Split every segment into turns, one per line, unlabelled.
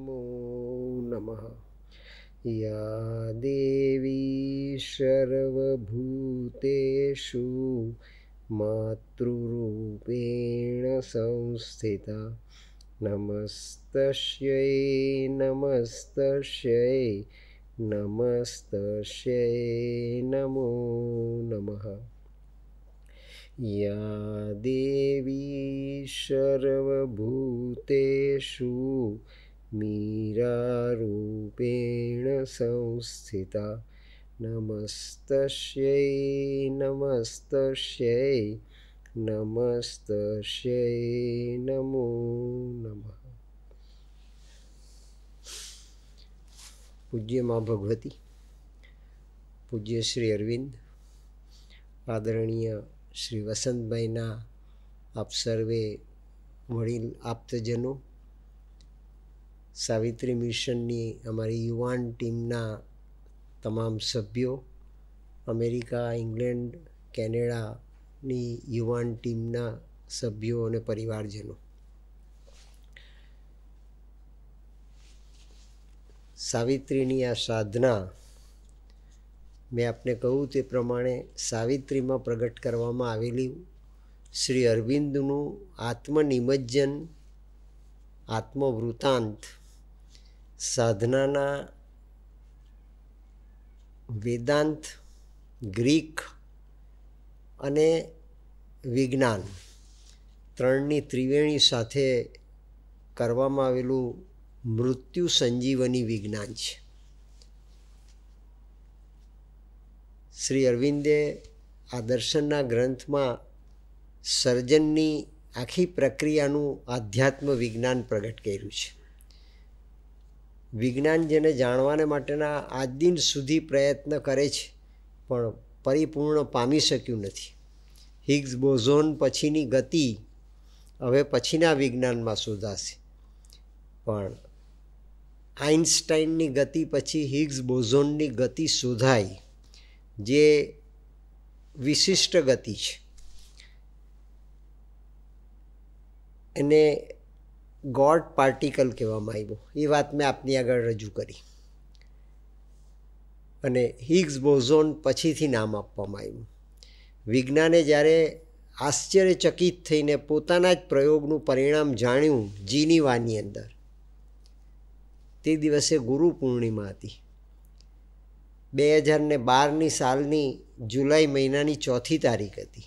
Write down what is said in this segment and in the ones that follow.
નમો નમઃ યા દેવી સર્વભૂતેષુ માતૃરૂપેણ સંસ્થિતા નમસ્તસ્યૈ નમસ્તસ્યૈ નમસ્તસ્યૈ નમો નમઃ યા દેવી સર્વભૂતેષુ मीरारूपेण संस्थिता नमस्तस्यै नमस्तस्यै નમસ્તશ્ય નમો નમ પૂજ્ય મા ભગવતી પૂજ્ય શ્રી અરવિંદ આદરણીય શ્રી વસંતભાઈના આપ સર્વે વડીલ આપ્તજનો સાવિત્રી મિશનની અમારી યુવાન ટીમના તમામ સભ્યો અમેરિકા ઇંગ્લેન્ડ કેનેડાની યુવાન ટીમના સભ્યો અને પરિવારજનો સાવિત્રીની આ સાધના મેં આપને કહું તે પ્રમાણે સાવિત્રીમાં પ્રગટ કરવામાં આવેલી શ્રી અરવિંદનું આત્મનિમજ્જન આત્મવૃતાંત સાધનાના વેદાંત ગ્રીક અને વિજ્ઞાન ત્રણની ત્રિવેણી સાથે કરવામાં આવેલું મૃત્યુ સંજીવની વિજ્ઞાન છે શ્રી અરવિંદે આ દર્શનના ગ્રંથમાં સર્જનની આખી પ્રક્રિયાનું આધ્યાત્મ વિજ્ઞાન પ્રગટ કર્યું છે વિજ્ઞાન જેને જાણવાને માટેના આજ દિન સુધી પ્રયત્ન કરે છે પણ પરિપૂર્ણ પામી શક્યું નથી હિગ્સ બોઝોન પછીની ગતિ હવે પછીના વિજ્ઞાનમાં શોધાશે પણ આઇન્સ્ટાઈનની ગતિ પછી હિગ્સ બોઝોનની ગતિ શોધાઈ જે વિશિષ્ટ ગતિ છે એને ગોડ પાર્ટિકલ કહેવામાં આવ્યો એ વાત મેં આપની આગળ રજૂ કરી અને હિગ્સ બોઝોન પછીથી નામ આપવામાં આવ્યું વિજ્ઞાને જ્યારે આશ્ચર્યચકિત થઈને પોતાના જ પ્રયોગનું પરિણામ જાણ્યું જીનીવાની અંદર તે દિવસે ગુરુ પૂર્ણિમા હતી બે હજારને બારની સાલની જુલાઈ મહિનાની ચોથી તારીખ હતી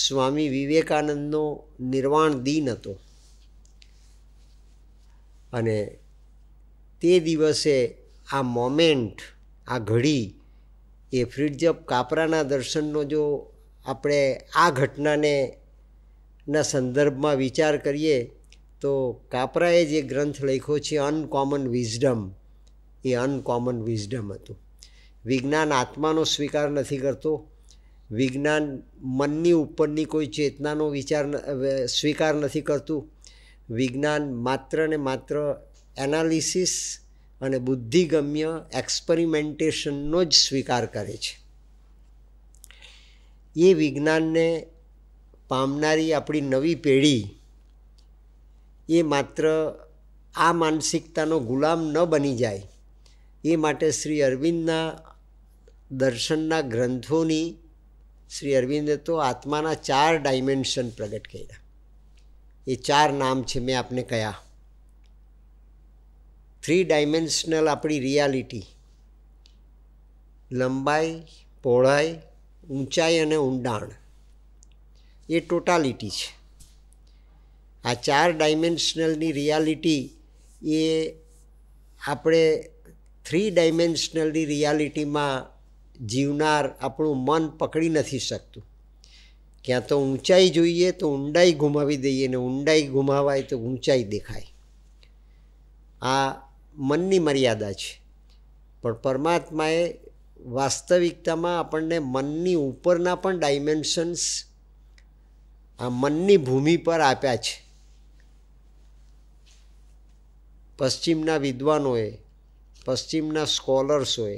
સ્વામી વિવેકાનંદનો નિર્વાણ દિન હતો અને તે દિવસે આ મોમેન્ટ આ ઘડી એ ફ્રિડજપ કાપરાના દર્શનનો જો આપણે આ ઘટનાને ના સંદર્ભમાં વિચાર કરીએ તો કાપરાએ જે ગ્રંથ લખ્યો છે અનકોમન વિઝડમ એ અનકોમન વિઝડમ હતું વિજ્ઞાન આત્માનો સ્વીકાર નથી કરતો વિજ્ઞાન મનની ઉપરની કોઈ ચેતનાનો વિચાર સ્વીકાર નથી કરતું વિજ્ઞાન માત્ર ને માત્ર એનાલિસિસ અને બુદ્ધિગમ્ય એક્સપરિમેન્ટેશનનો જ સ્વીકાર કરે છે એ વિજ્ઞાનને પામનારી આપણી નવી પેઢી એ માત્ર આ માનસિકતાનો ગુલામ ન બની જાય એ માટે શ્રી અરવિંદના દર્શનના ગ્રંથોની શ્રી અરવિંદે તો આત્માના ચાર ડાયમેન્શન પ્રગટ કર્યા એ ચાર નામ છે મેં આપને કયા થ્રી ડાયમેન્શનલ આપણી રિયાલિટી લંબાઈ પહોળાઈ ઊંચાઈ અને ઊંડાણ એ ટોટાલિટી છે આ ચાર ડાયમેન્શનલની રિયાલિટી એ આપણે થ્રી ડાયમેન્શનલની રિયાલિટીમાં જીવનાર આપણું મન પકડી નથી શકતું ક્યાં તો ઊંચાઈ જોઈએ તો ઊંડાઈ ગુમાવી દઈએ ને ઊંડાઈ ગુમાવાય તો ઊંચાઈ દેખાય આ મનની મર્યાદા છે પણ પરમાત્માએ વાસ્તવિકતામાં આપણને મનની ઉપરના પણ ડાયમેન્શન્સ આ મનની ભૂમિ પર આપ્યા છે પશ્ચિમના વિદ્વાનોએ પશ્ચિમના સ્કોલર્સોએ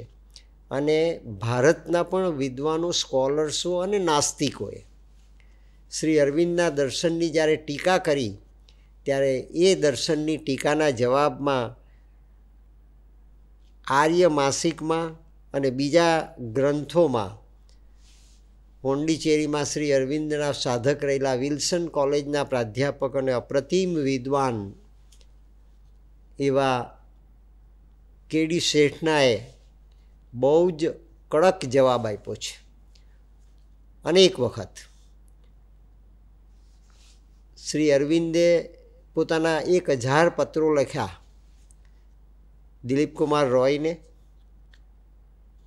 અને ભારતના પણ વિદ્વાનો સ્કોલર્સો અને નાસ્તિકોએ શ્રી અરવિંદના દર્શનની જ્યારે ટીકા કરી ત્યારે એ દર્શનની ટીકાના જવાબમાં આર્ય માસિકમાં અને બીજા ગ્રંથોમાં પોંડિચેરીમાં શ્રી અરવિંદના સાધક રહેલા વિલ્સન કોલેજના પ્રાધ્યાપક અને અપ્રતિમ વિદ્વાન એવા કેડી શેઠનાએ બહુ જ કડક જવાબ આપ્યો છે અનેક વખત શ્રી અરવિંદે પોતાના એક હજાર પત્રો લખ્યા દિલીપકુમાર રોયને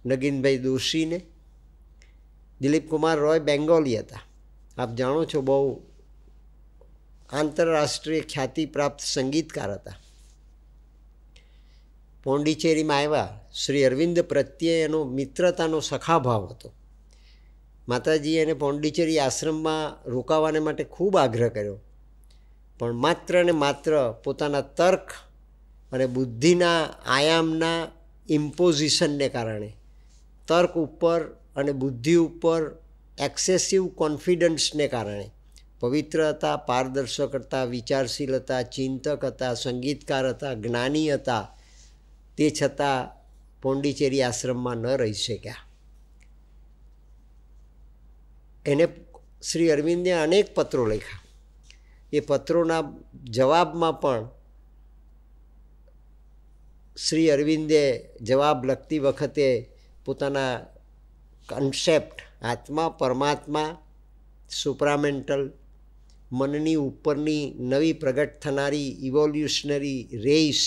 નગીનભાઈ દોશીને દિલીપકુમાર રોય બેંગોલી હતા આપ જાણો છો બહુ આંતરરાષ્ટ્રીય ખ્યાતિ પ્રાપ્ત સંગીતકાર હતા પોંડિચેરીમાં આવ્યા શ્રી અરવિંદ પ્રત્યે એનો મિત્રતાનો સખાભાવ હતો માતાજીએ એને પોંડિચેરી આશ્રમમાં રોકાવાને માટે ખૂબ આગ્રહ કર્યો પણ માત્ર ને માત્ર પોતાના તર્ક અને બુદ્ધિના આયામના ઇમ્પોઝિશનને કારણે તર્ક ઉપર અને બુદ્ધિ ઉપર એક્સેસિવ કોન્ફિડન્સને કારણે પવિત્ર હતા પારદર્શક હતા વિચારશીલ હતા ચિંતક હતા સંગીતકાર હતા જ્ઞાની હતા તે છતાં પોંડિચેરી આશ્રમમાં ન રહી શક્યા એને શ્રી અરવિંદે અનેક પત્રો લખ્યા એ પત્રોના જવાબમાં પણ શ્રી અરવિંદે જવાબ લખતી વખતે પોતાના કન્સેપ્ટ આત્મા પરમાત્મા સુપરામેન્ટલ મનની ઉપરની નવી પ્રગટ થનારી ઇવોલ્યુશનરી રેસ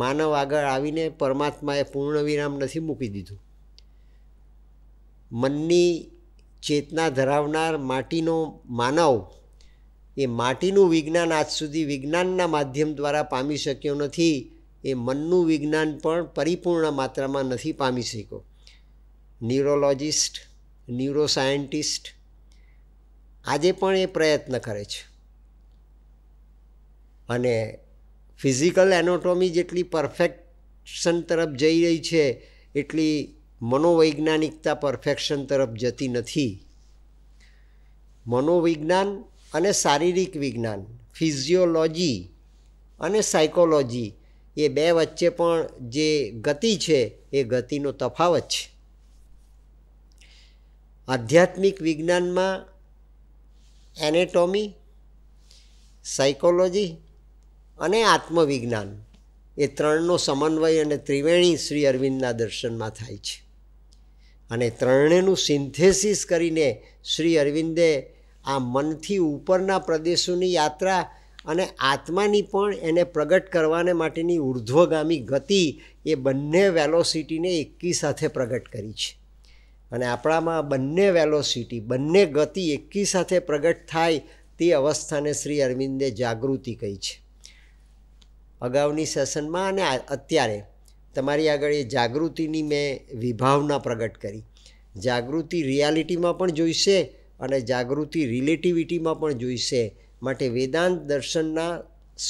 માનવ આગળ આવીને પરમાત્માએ પૂર્ણ વિરામ નથી મૂકી દીધું મનની ચેતના ધરાવનાર માટીનો માનવ એ માટીનું વિજ્ઞાન આજ સુધી વિજ્ઞાનના માધ્યમ દ્વારા પામી શક્યો નથી એ મનનું વિજ્ઞાન પણ પરિપૂર્ણ માત્રામાં નથી પામી શક્યો ન્યુરોલોજિસ્ટ ન્યુરોસાયન્ટિસ્ટ આજે પણ એ પ્રયત્ન કરે છે અને ફિઝિકલ એનોટોમી જેટલી પરફેક્શન તરફ જઈ રહી છે એટલી મનોવૈજ્ઞાનિકતા પરફેક્શન તરફ જતી નથી મનોવિજ્ઞાન અને શારીરિક વિજ્ઞાન ફિઝિયોલોજી અને સાયકોલોજી એ બે વચ્ચે પણ જે ગતિ છે એ ગતિનો તફાવત છે આધ્યાત્મિક વિજ્ઞાનમાં એનેટોમી સાયકોલોજી અને આત્મવિજ્ઞાન એ ત્રણનો સમન્વય અને ત્રિવેણી શ્રી અરવિંદના દર્શનમાં થાય છે અને ત્રણેનું સિન્થેસિસ કરીને શ્રી અરવિંદે આ મનથી ઉપરના પ્રદેશોની યાત્રા અને આત્માની પણ એને પ્રગટ કરવાને માટેની ઉર્ધ્વગામી ગતિ એ બંને વેલોસિટીને એકી સાથે પ્રગટ કરી છે અને આપણામાં બંને વેલોસિટી બંને ગતિ એકી સાથે પ્રગટ થાય તે અવસ્થાને શ્રી અરવિંદે જાગૃતિ કહી છે અગાઉની સેશનમાં અને અત્યારે તમારી આગળ એ જાગૃતિની મેં વિભાવના પ્રગટ કરી જાગૃતિ રિયાલિટીમાં પણ જોઈશે અને જાગૃતિ રિલેટિવિટીમાં પણ જોઈશે માટે વેદાંત દર્શનના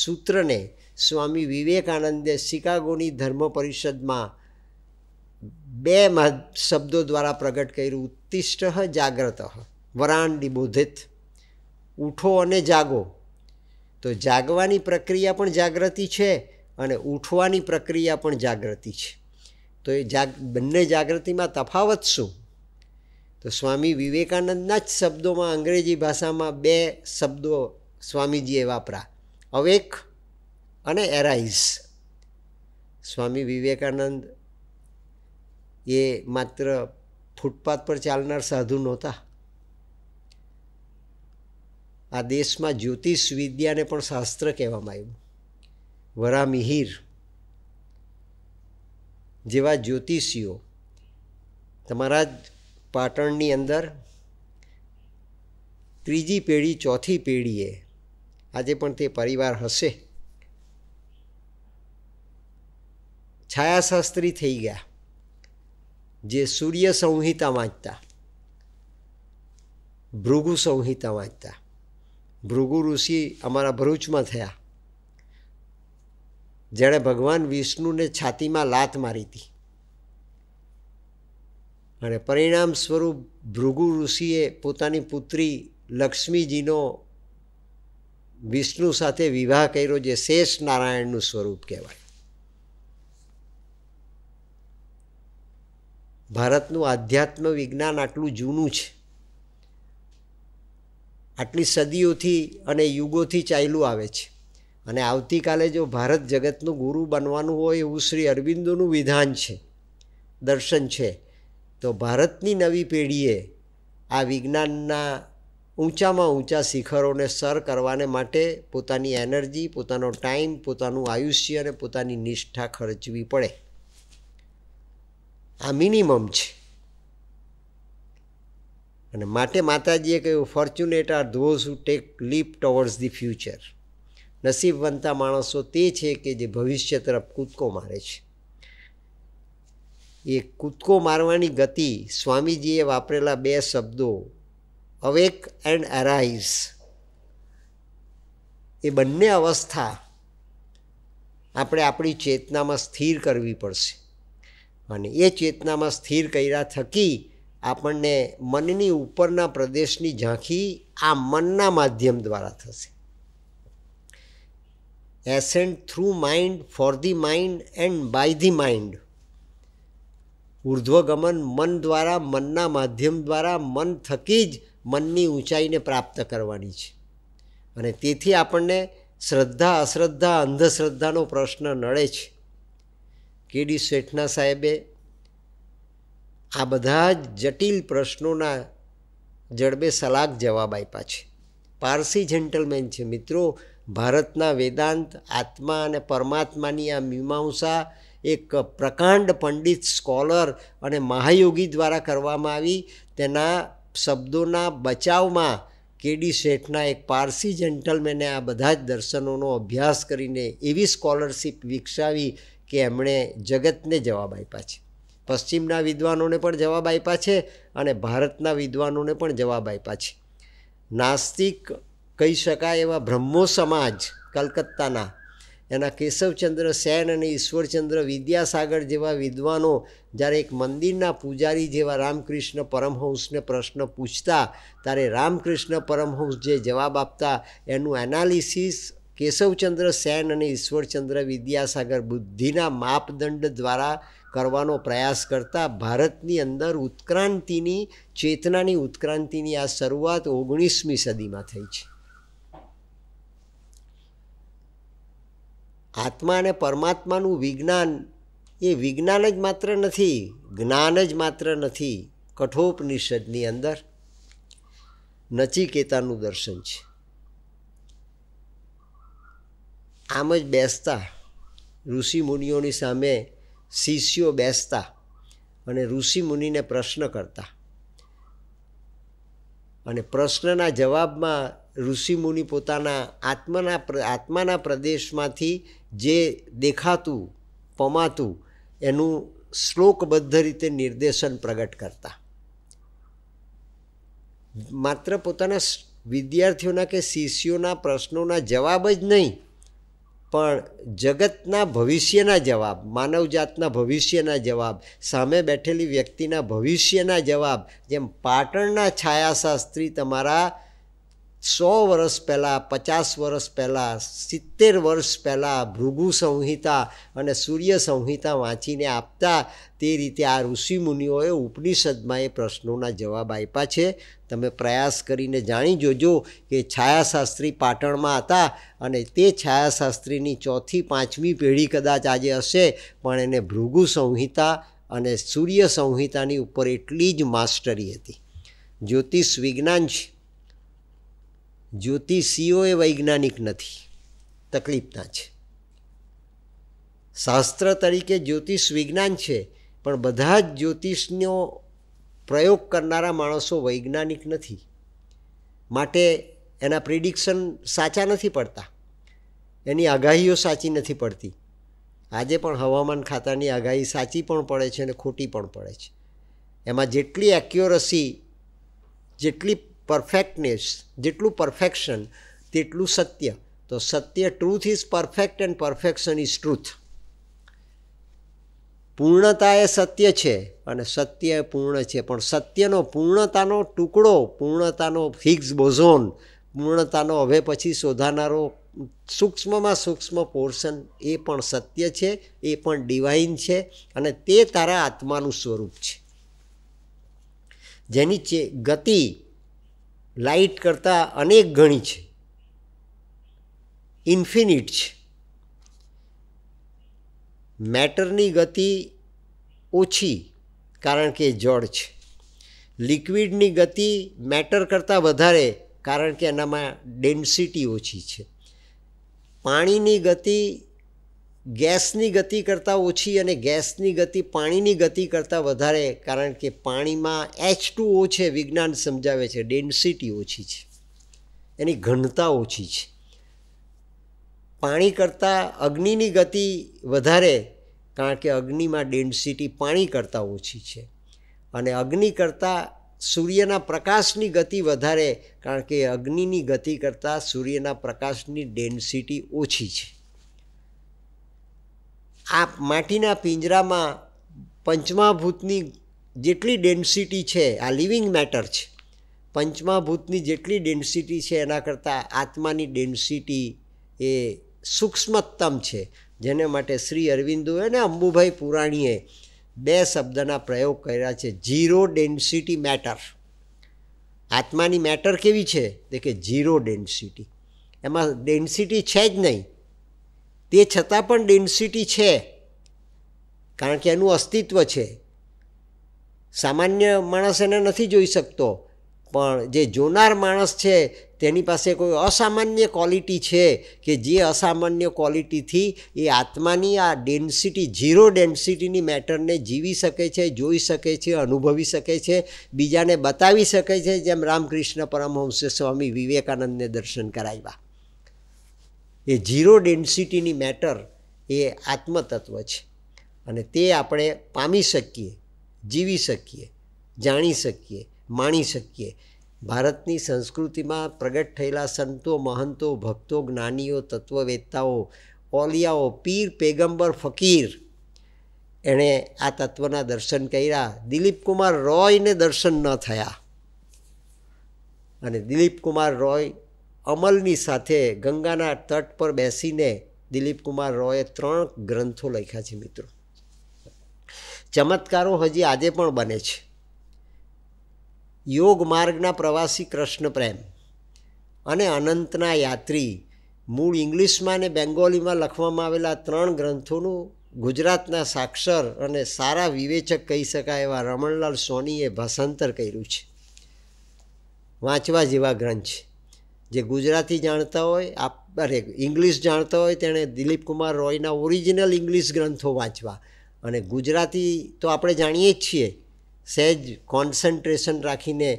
સૂત્રને સ્વામી વિવેકાનંદે શિકાગોની ધર્મ પરિષદમાં બે શબ્દો દ્વારા પ્રગટ કર્યું ઉત્તિષ્ટ જાગ્રત વરાન નિબોધિત ઉઠો અને જાગો તો જાગવાની પ્રક્રિયા પણ જાગૃતિ છે અને ઉઠવાની પ્રક્રિયા પણ જાગૃતિ છે તો એ જાગ બંને જાગૃતિમાં તફાવત શું તો સ્વામી વિવેકાનંદના જ શબ્દોમાં અંગ્રેજી ભાષામાં બે શબ્દો સ્વામીજીએ વાપરા અવેક અને એરાઇઝ સ્વામી વિવેકાનંદ એ માત્ર ફૂટપાથ પર ચાલનાર સાધુ નહોતા આ દેશમાં જ્યોતિષ વિદ્યાને પણ શાસ્ત્ર કહેવામાં આવ્યું વરામિહિર જેવા જ્યોતિષીઓ તમારા જ પાટણની અંદર ત્રીજી પેઢી ચોથી પેઢીએ આજે પણ તે પરિવાર હશે છાયાશાસ્ત્રી થઈ ગયા જે સૂર્ય સંહિતા વાંચતા ભૃગુ સંહિતા વાંચતા ભૃગુ ઋષિ અમારા ભરૂચમાં થયા જેણે ભગવાન વિષ્ણુને છાતીમાં લાત મારી હતી અને પરિણામ સ્વરૂપ ભૃગુ ઋષિએ પોતાની પુત્રી લક્ષ્મીજીનો વિષ્ણુ સાથે વિવાહ કર્યો જે શેષ નારાયણનું સ્વરૂપ કહેવાય ભારતનું આધ્યાત્મ વિજ્ઞાન આટલું જૂનું છે આટલી સદીઓથી અને યુગોથી ચાલ્યું આવે છે અને આવતીકાલે જો ભારત જગતનું ગુરુ બનવાનું હોય એવું શ્રી અરવિંદોનું વિધાન છે દર્શન છે તો ભારતની નવી પેઢીએ આ વિજ્ઞાનના ઊંચામાં ઊંચા શિખરોને સર કરવાને માટે પોતાની એનર્જી પોતાનો ટાઈમ પોતાનું આયુષ્ય અને પોતાની નિષ્ઠા ખર્ચવી પડે આ મિનિમમ છે અને માટે માતાજીએ કહ્યું fortunate are those who take leap towards the future નસીબવંતા માણસો તે છે કે જે ભવિષ્ય તરફ કૂદકો મારે છે એ કૂદકો મારવાની ગતિ સ્વામીજીએ વાપરેલા બે શબ્દો અવેક એન્ડ અરાઇઝ એ બંને અવસ્થા આપણે આપણી ચેતનામાં સ્થિર કરવી પડશે અને એ ચેતનામાં સ્થિર કર્યા થકી આપણને મનની ઉપરના પ્રદેશની ઝાંખી આ મનના માધ્યમ દ્વારા થશે ascent through mind for the mind and by the mind ઉર્ધ્વગમન મન દ્વારા મનના માધ્યમ દ્વારા મન થકી જ મનની ઊંચાઈને પ્રાપ્ત કરવાની છે અને તેથી આપણને શ્રદ્ધા અશ્રદ્ધા અંધશ્રદ્ધાનો પ્રશ્ન નડે છે કેડી શેઠના સાહેબે આ બધા જ જટિલ પ્રશ્નોના જડબે સલાગ જવાબ આપ્યા છે પારસી જેન્ટલમેન છે મિત્રો ભારતના વેદાંત આત્મા અને પરમાત્માની આ મીમાંસા એક પ્રકાંડ પંડિત સ્કોલર અને મહાયોગી દ્વારા કરવામાં આવી તેના શબ્દોના બચાવમાં કેડી શેઠના એક પારસી જેન્ટલમેને આ બધા જ દર્શનોનો અભ્યાસ કરીને એવી સ્કોલરશિપ વિકસાવી કે એમણે જગતને જવાબ આપ્યા છે પશ્ચિમના વિદ્વાનોને પણ જવાબ આપ્યા છે અને ભારતના વિદ્વાનોને પણ જવાબ આપ્યા છે નાસ્તિક કહી શકાય એવા બ્રહ્મો સમાજ કલકત્તાના એના કેશવચંદ્ર સેન અને ઈશ્વરચંદ્ર વિદ્યાસાગર જેવા વિદ્વાનો જ્યારે એક મંદિરના પૂજારી જેવા રામકૃષ્ણ પરમહંસને પ્રશ્ન પૂછતા ત્યારે રામકૃષ્ણ પરમહંસ જે જવાબ આપતા એનું એનાલિસિસ કેશવચંદ્ર સેન અને ઈશ્વરચંદ્ર વિદ્યાસાગર બુદ્ધિના માપદંડ દ્વારા કરવાનો પ્રયાસ કરતા ભારતની અંદર ઉત્ક્રાંતિની ચેતનાની ઉત્ક્રાંતિની આ શરૂઆત ઓગણીસમી સદીમાં થઈ છે આત્મા અને પરમાત્માનું વિજ્ઞાન એ વિજ્ઞાન જ માત્ર નથી જ્ઞાન જ માત્ર નથી કઠોપનિષદની અંદર નચિકેતાનું દર્શન છે આમ જ બેસતા ઋષિમુનિઓની સામે શિષ્યો બેસતા અને ઋષિમુનિને પ્રશ્ન કરતા અને પ્રશ્નના જવાબમાં ઋષિમુનિ પોતાના આત્માના આત્માના પ્રદેશમાંથી જે દેખાતું પમાતું એનું શ્લોકબદ્ધ રીતે નિર્દેશન પ્રગટ કરતા માત્ર પોતાના વિદ્યાર્થીઓના કે શિષ્યોના પ્રશ્નોના જવાબ જ નહીં પણ જગતના ભવિષ્યના જવાબ માનવજાતના ભવિષ્યના જવાબ સામે બેઠેલી વ્યક્તિના ભવિષ્યના જવાબ જેમ પાટણના છાયાશાસ્ત્રી તમારા સો વર્ષ પહેલાં પચાસ વર્ષ પહેલાં સિત્તેર વર્ષ પહેલાં ભૃગુ સંહિતા અને સૂર્ય સંહિતા વાંચીને આપતા તે રીતે આ ઋષિમુનિઓએ ઉપનિષદમાં એ પ્રશ્નોના જવાબ આપ્યા છે તમે પ્રયાસ કરીને જાણી જોજો કે છાયાશાસ્ત્રી પાટણમાં હતા અને તે છાયાશાસ્ત્રીની ચોથી પાંચમી પેઢી કદાચ આજે હશે પણ એને ભૃગુ સંહિતા અને સૂર્ય સંહિતાની ઉપર એટલી જ માસ્ટરી હતી જ્યોતિષ વિજ્ઞાન જ્યોતિષીઓ એ વૈજ્ઞાનિક નથી તકલીફના છે શાસ્ત્ર તરીકે જ્યોતિષ વિજ્ઞાન છે પણ બધા જ જ્યોતિષનો પ્રયોગ કરનારા માણસો વૈજ્ઞાનિક નથી માટે એના પ્રિડિક્શન સાચા નથી પડતા એની આગાહીઓ સાચી નથી પડતી આજે પણ હવામાન ખાતાની આગાહી સાચી પણ પડે છે અને ખોટી પણ પડે છે એમાં જેટલી એક્યોરસી જેટલી પરફેક્ટનેસ જેટલું પરફેક્શન તેટલું સત્ય તો સત્ય truth is perfect and perfection is truth પૂર્ણતા એ સત્ય છે અને સત્ય એ પૂર્ણ છે પણ સત્યનો પૂર્ણતાનો ટુકડો પૂર્ણતાનો ફિક્સ બોઝોન પૂર્ણતાનો હવે પછી શોધાનારો સૂક્ષ્મમાં સૂક્ષ્મ પોર્શન એ પણ સત્ય છે એ પણ ડિવાઇન છે અને તે તારા આત્માનું સ્વરૂપ છે જેની ગતિ લાઇટ કરતાં અનેક ગણી છે ઇન્ફિનિટ છે મેટરની ગતિ ઓછી કારણ કે જળ છે લિક્વિડની ગતિ મેટર કરતાં વધારે કારણ કે એનામાં ડેન્સિટી ઓછી છે પાણીની ગતિ ગેસની ગતિ કરતાં ઓછી અને ગેસની ગતિ પાણીની ગતિ કરતાં વધારે કારણ કે પાણીમાં એચ ટુ ઓ છે વિજ્ઞાન સમજાવે છે ડેન્સિટી ઓછી છે એની ઘનતા ઓછી છે પાણી કરતાં અગ્નિની ગતિ વધારે કારણ કે અગ્નિમાં ડેન્સિટી પાણી કરતાં ઓછી છે અને અગ્નિ કરતાં સૂર્યના પ્રકાશની ગતિ વધારે કારણ કે અગ્નિની ગતિ કરતાં સૂર્યના પ્રકાશની ડેન્સિટી ઓછી છે આ માટીના પિંજરામાં પંચમાભૂતની જેટલી ડેન્સિટી છે આ લિવિંગ મેટર છે પંચમાભૂતની જેટલી ડેન્સિટી છે એના કરતાં આત્માની ડેન્સિટી એ સૂક્ષ્મતમ છે જેને માટે શ્રી અરવિંદુ અને અંબુભાઈ પુરાણીએ બે શબ્દના પ્રયોગ કર્યા છે ઝીરો ડેન્સિટી મેટર આત્માની મેટર કેવી છે તે કે ઝીરો ડેન્સિટી એમાં ડેન્સિટી છે જ નહીં તે છતાં પણ ડેન્સિટી છે કારણ કે એનું અસ્તિત્વ છે સામાન્ય માણસ એને નથી જોઈ શકતો પણ જે જોનાર માણસ છે તેની પાસે કોઈ અસામાન્ય ક્વોલિટી છે કે જે અસામાન્ય ક્વોલિટીથી એ આત્માની આ ડેન્સિટી ઝીરો ડેન્સિટીની મેટરને જીવી શકે છે જોઈ શકે છે અનુભવી શકે છે બીજાને બતાવી શકે છે જેમ રામકૃષ્ણ પરમહંસે સ્વામી વિવેકાનંદને દર્શન કરાવ્યા એ ઝીરો ડેન્સિટીની મેટર એ આત્મતત્વ છે અને તે આપણે પામી શકીએ જીવી શકીએ જાણી શકીએ માણી શકીએ ભારતની સંસ્કૃતિમાં પ્રગટ થયેલા સંતો મહંતો ભક્તો જ્ઞાનીઓ તત્વવેત્તાઓ ઓલિયાઓ પીર પેગંબર ફકીર એણે આ તત્વના દર્શન કર્યા દિલીપકુમાર રોયને દર્શન ન થયા અને દિલીપકુમાર રોય અમલની સાથે ગંગાના તટ પર બેસીને દિલીપ કુમાર રોયે ત્રણ ગ્રંથો લખ્યા છે મિત્રો ચમત્કારો હજી આજે પણ બને છે યોગ માર્ગના પ્રવાસી કૃષ્ણ પ્રેમ અને અનંતના યાત્રી મૂળ ઇંગ્લિશમાં અને બેંગોલીમાં લખવામાં આવેલા ત્રણ ગ્રંથોનું ગુજરાતના સાક્ષર અને સારા વિવેચક કહી શકાય એવા રમણલાલ સોનીએ ભાષાંતર કર્યું છે વાંચવા જેવા ગ્રંથ છે જે ગુજરાતી જાણતા હોય આપ અરે ઇંગ્લિશ જાણતા હોય તેણે દિલીપ કુમાર રોયના ઓરિજિનલ ઇંગ્લિશ ગ્રંથો વાંચવા અને ગુજરાતી તો આપણે જાણીએ જ છીએ સહેજ કોન્સન્ટ્રેશન રાખીને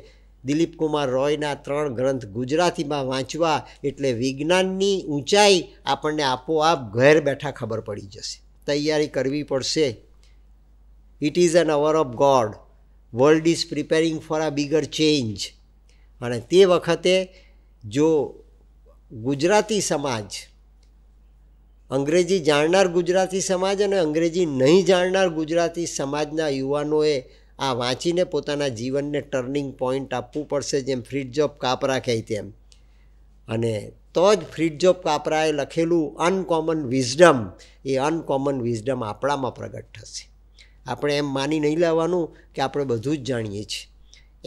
દિલીપ કુમાર રોયના ત્રણ ગ્રંથ ગુજરાતીમાં વાંચવા એટલે વિજ્ઞાનની ઊંચાઈ આપણને આપોઆપ ઘેર બેઠા ખબર પડી જશે તૈયારી કરવી પડશે it is an hour of God world is preparing for a bigger change અને તે વખતે જો ગુજરાતી સમાજ અંગ્રેજી જાણનાર ગુજરાતી સમાજ અને અંગ્રેજી નહીં જાણનાર ગુજરાતી સમાજના યુવાનોએ આ વાંચીને પોતાના જીવનને ટર્નિંગ પોઈન્ટ આપવું પડશે જેમ ફ્રિડજોબ કાપરા કહે તેમ અને તો જ ફ્રિડજોબ કાપરાએ લખેલું અનકોમન વિઝડમ એ અનકોમન વિઝડમ આપણામાં પ્રગટ થશે આપણે એમ માની નહીં લેવાનું કે આપણે બધું જ જાણીએ છીએ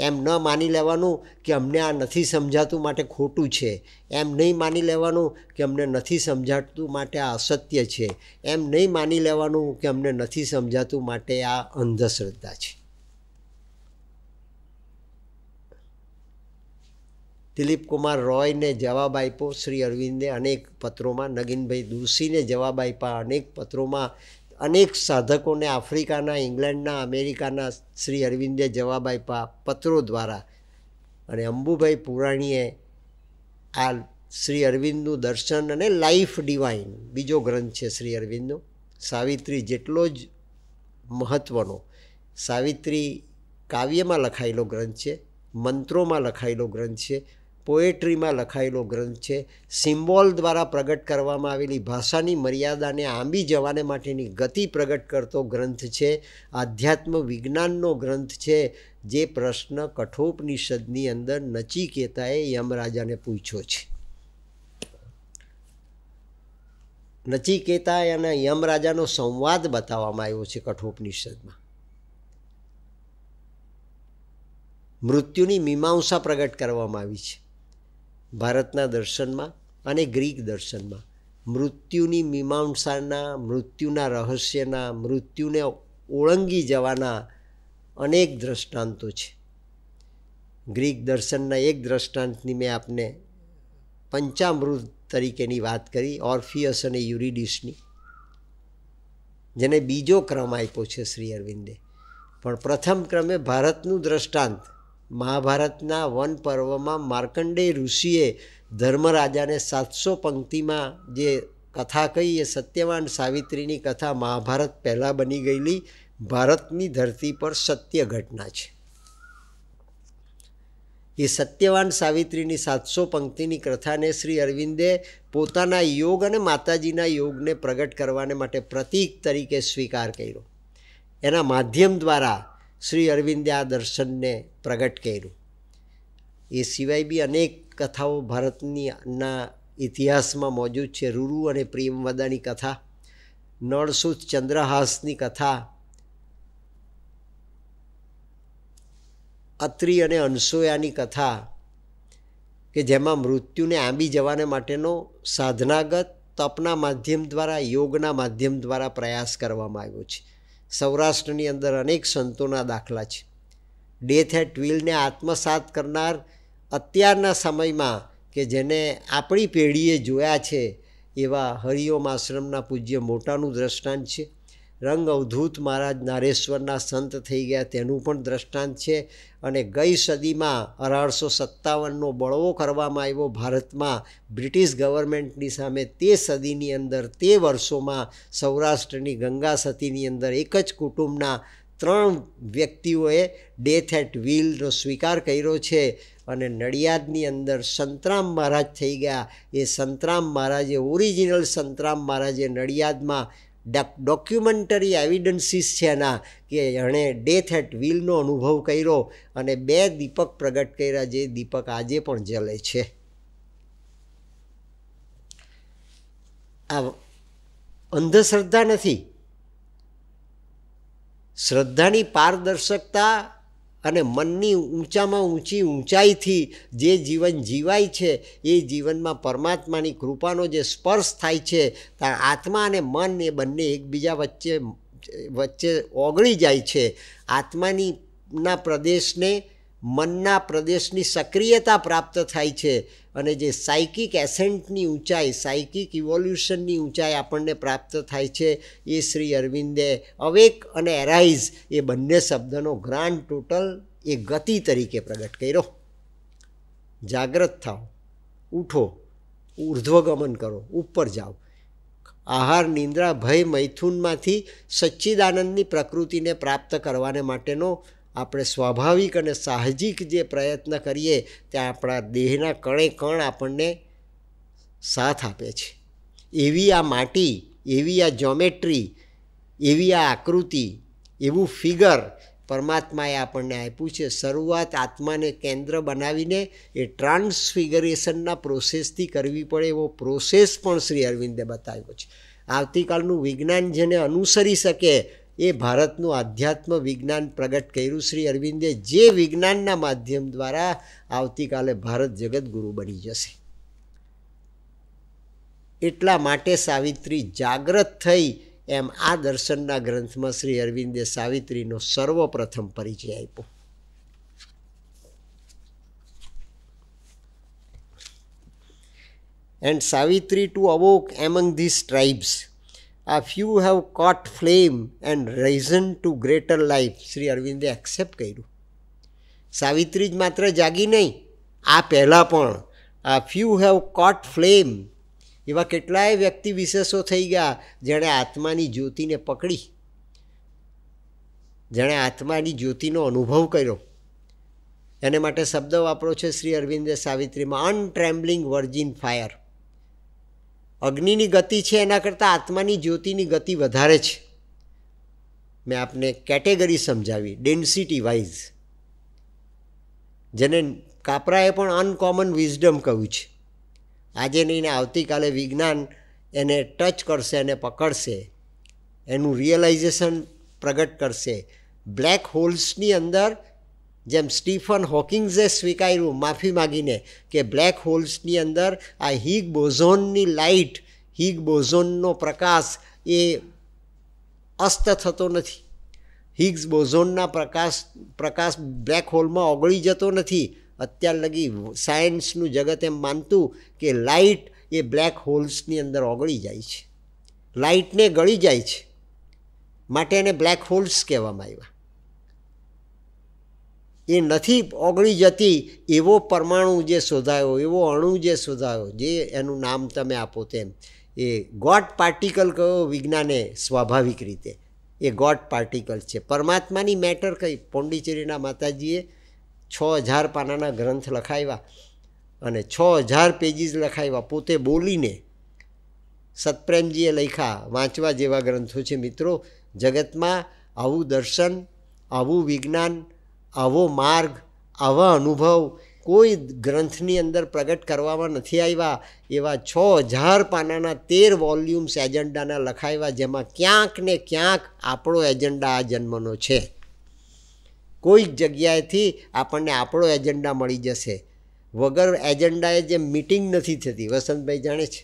એમ ન માની લેવાનું કે અમને આ નથી સમજાતું માટે ખોટું છે એમ નહીં માની લેવાનું કે અમને નથી સમજાતું માટે આ અસત્ય છે એમ નહીં માની લેવાનું કે અમને નથી સમજાતું માટે આ અંધશ્રદ્ધા છે દિલીપ કુમાર રોયને જવાબ આપ્યો શ્રી અરવિંદે અનેક પત્રોમાં નગીનભાઈ દુસીને જવાબ આપ્યા અનેક પત્રોમાં અનેક સાધકોને આફ્રિકાના ઇંગ્લેન્ડના અમેરિકાના શ્રી અરવિંદે જવાબાઈ આપ્યા પત્રો દ્વારા અને અંબુભાઈ પુરાણીએ આ શ્રી અરવિંદનું દર્શન અને લાઈફ ડિવાઇન બીજો ગ્રંથ છે શ્રી અરવિંદનો સાવિત્રી જેટલો જ મહત્ત્વનો સાવિત્રી કાવ્યમાં લખાયેલો ગ્રંથ છે મંત્રોમાં લખાયેલો ગ્રંથ છે પોએટ્રીમાં લખાયેલો ગ્રંથ છે સિમ્બોલ દ્વારા પ્રગટ કરવામાં આવેલી ભાષાની મર્યાદાને આંબી જવાને માટેની ગતિ પ્રગટ કરતો ગ્રંથ છે આધ્યાત્મ વિજ્ઞાનનો ગ્રંથ છે જે પ્રશ્ન કઠોપનિષદની અંદર નચિકેતાએ યમરાજાને પૂછ્યો છે નચિકેતા અને યમરાજાનો સંવાદ બતાવવામાં આવ્યો છે કઠોપનિષદમાં મૃત્યુની મીમાંસા પ્રગટ કરવામાં આવી છે ભારતના દર્શનમાં અને ગ્રીક દર્શનમાં મૃત્યુની મીમાંસાના મૃત્યુના રહસ્યના મૃત્યુને ઓળંગી જવાના અનેક દ્રષ્ટાંતો છે ગ્રીક દર્શનના એક દ્રષ્ટાંતની મેં આપને પંચામૃત તરીકેની વાત કરી ઓર્ફિયસ અને યુરિડિસની જેને બીજો ક્રમ આપ્યો છે શ્રી અરવિંદે પણ પ્રથમ ક્રમે ભારતનું દ્રષ્ટાંત મહાભારતના વન પર્વમાં માર્કંડેય ઋષિએ ધર્મરાજાને સાતસો પંક્તિમાં જે કથા કહી એ સત્યવાન સાવિત્રીની કથા મહાભારત પહેલાં બની ગયેલી ભારતની ધરતી પર સત્ય ઘટના છે એ સત્યવાન સાવિત્રીની સાતસો પંક્તિની કથાને શ્રી અરવિંદે પોતાના યોગ અને માતાજીના યોગને પ્રગટ કરવાને માટે પ્રતીક તરીકે સ્વીકાર કર્યો એના માધ્યમ દ્વારા શ્રી અરવિંદે આ દર્શનને પ્રગટ કર્યું એ સિવાય બી અનેક કથાઓ ભારતની ના ઇતિહાસમાં મોજૂદ છે રૂરુ અને પ્રેમવદાની કથા નળસુદ ચંદ્રહાસની કથા અત્રિ અને અનસોયાની કથા કે જેમાં મૃત્યુને આંબી જવાને માટેનો સાધનાગત તપના માધ્યમ દ્વારા યોગના માધ્યમ દ્વારા પ્રયાસ કરવામાં આવ્યો છે સૌરાષ્ટ્રની અંદર અનેક સંતોના દાખલા છે ડેથ એટ વિલને આત્મસાત કરનાર અત્યારના સમયમાં કે જેને આપણી પેઢીએ જોયા છે એવા હરિઓમ આશ્રમના પૂજ્ય મોટાનું દ્રષ્ટાંત છે રંગ અવધૂત મહારાજ નારેશ્વરના સંત થઈ ગયા તેનું પણ દ્રષ્ટાંત છે અને ગઈ સદીમાં અઢારસો સત્તાવનનો બળવો કરવામાં આવ્યો ભારતમાં બ્રિટિશ ગવર્મેન્ટની સામે તે સદીની અંદર તે વર્ષોમાં સૌરાષ્ટ્રની ગંગા સતીની અંદર એક જ કુટુંબના ત્રણ વ્યક્તિઓએ ડેથ એટ વ્હીલનો સ્વીકાર કર્યો છે અને નડિયાદની અંદર સંતરામ મહારાજ થઈ ગયા એ સંતરામ મહારાજે ઓરિજિનલ સંતરામ મહારાજે નડિયાદમાં ડોક્યુમેન્ટરી એવિડન્સીસ છે એના કે એણે ડેથ એટ વિલનો અનુભવ કર્યો અને બે દીપક પ્રગટ કર્યા જે દીપક આજે પણ જલે છે આ અંધશ્રદ્ધા નથી શ્રદ્ધાની પારદર્શકતા અને મનની ઊંચામાં ઊંચી ઊંચાઈથી જે જીવન જીવાય છે એ જીવનમાં પરમાત્માની કૃપાનો જે સ્પર્શ થાય છે ત્યાં આત્મા અને મન એ બંને એકબીજા વચ્ચે વચ્ચે ઓગળી જાય છે આત્માની ના પ્રદેશને મનના પ્રદેશની સક્રિયતા પ્રાપ્ત થાય છે અને જે સાયકિક એસેન્ટની ઊંચાઈ સાયકિક ઇવોલ્યુશનની ઊંચાઈ આપણને પ્રાપ્ત થાય છે એ શ્રી અરવિંદે અવેક અને એરાઇઝ એ બંને શબ્દનો ગ્રાન્ડ ટોટલ એ ગતિ તરીકે પ્રગટ કર્યો જાગ્રત થાઓ ઉઠો ઉર્ધ્વગમન કરો ઉપર જાઓ આહાર નિંદ્રા ભય મૈથુનમાંથી સચ્ચિદાનંદની પ્રકૃતિને પ્રાપ્ત કરવાને માટેનો આપણે સ્વાભાવિક અને સાહજિક જે પ્રયત્ન કરીએ તે આપણા દેહના કણે કણ આપણને સાથ આપે છે એવી આ માટી એવી આ જ્યોમેટ્રી એવી આ આકૃતિ એવું ફિગર પરમાત્માએ આપણને આપ્યું છે શરૂઆત આત્માને કેન્દ્ર બનાવીને એ ટ્રાન્સફિગરેશનના પ્રોસેસથી કરવી પડે એવો પ્રોસેસ પણ શ્રી અરવિંદે બતાવ્યો છે આવતીકાલનું વિજ્ઞાન જેને અનુસરી શકે એ ભારતનું આધ્યાત્મ વિજ્ઞાન પ્રગટ કર્યું શ્રી અરવિંદે જે વિજ્ઞાનના માધ્યમ દ્વારા આવતીકાલે ભારત જગતગુરુ બની જશે એટલા માટે સાવિત્રી જાગ્રત થઈ એમ આ દર્શનના ગ્રંથમાં શ્રી અરવિંદે સાવિત્રીનો સર્વપ્રથમ પરિચય આપ્યો and Savitri to awoke among these tribes a few have caught flame and risen to greater life Shri અરવિંદે એક્સેપ્ટ કર્યું સાવિત્રી જ માત્ર જાગી નહીં આ પહેલાં પણ આ ફ્યુ હેવ કોટ ફ્લેમ એવા કેટલાય વ્યક્તિ વિશેષો થઈ ગયા જેણે આત્માની જ્યોતિને પકડી જેણે આત્માની જ્યોતિનો અનુભવ કર્યો એને માટે શબ્દ વાપરો છે શ્રી અરવિંદે સાવિત્રીમાં અનટ્રેમ્બલિંગ વર્જિન ફાયર અગ્નિની ગતિ છે એના કરતાં આત્માની જ્યોતિની ગતિ વધારે છે મેં આપને કેટેગરી સમજાવી ડેન્સિટી વાઇઝ જેને કાપરાએ પણ અનકોમન વિઝડમ કહ્યું છે આજે નહીં ને આવતીકાલે વિજ્ઞાન એને ટચ કરશે અને પકડશે એનું રિયલાઇઝેશન પ્રગટ કરશે બ્લેક હોલ્સની અંદર જેમ સ્ટીફન હોકિંગ્સે સ્વીકાર્યું માફી માગીને કે બ્લેક હોલ્સની અંદર આ હિગ બોઝોનની લાઇટ હિગ બોઝોનનો પ્રકાશ એ અસ્ત થતો નથી હિગ્સ બોઝોનના પ્રકાશ પ્રકાશ બ્લેક હોલમાં ઓગળી જતો નથી અત્યાર લગી સાયન્સનું જગત એમ માનતું કે લાઇટ એ બ્લેક હોલ્સની અંદર ઓગળી જાય છે લાઇટને ગળી જાય છે માટે એને બ્લેક હોલ્સ કહેવામાં આવ્યા એ નથી ઓગળી જતી એવો પરમાણુ જે શોધાયો એવો અણુ જે શોધાયો જે એનું નામ તમે આપો તેમ એ ગોટ પાર્ટિકલ કયો વિજ્ઞાને સ્વાભાવિક રીતે એ ગોટ પાર્ટિકલ છે પરમાત્માની મેટર કઈ પોંડિચેરીના માતાજીએ છ હજાર પાનાના ગ્રંથ લખાવ્યા અને છ હજાર પેજીસ લખાવ્યા પોતે બોલીને સતપ્રેમજીએ લખ્યા વાંચવા જેવા ગ્રંથો છે મિત્રો જગતમાં આવું દર્શન આવું વિજ્ઞાન આવો માર્ગ આવા અનુભવ કોઈ ગ્રંથની અંદર પ્રગટ કરવામાં નથી આવ્યા એવા છ હજાર પાનાના તેર વોલ્યુમ્સ એજન્ડાના લખાવ્યા જેમાં ક્યાંક ને ક્યાંક આપણો એજન્ડા આ જન્મનો છે કોઈક જગ્યાએથી આપણને આપણો એજન્ડા મળી જશે વગર એજન્ડાએ જે મિટિંગ નથી થતી વસંતભાઈ જાણે છે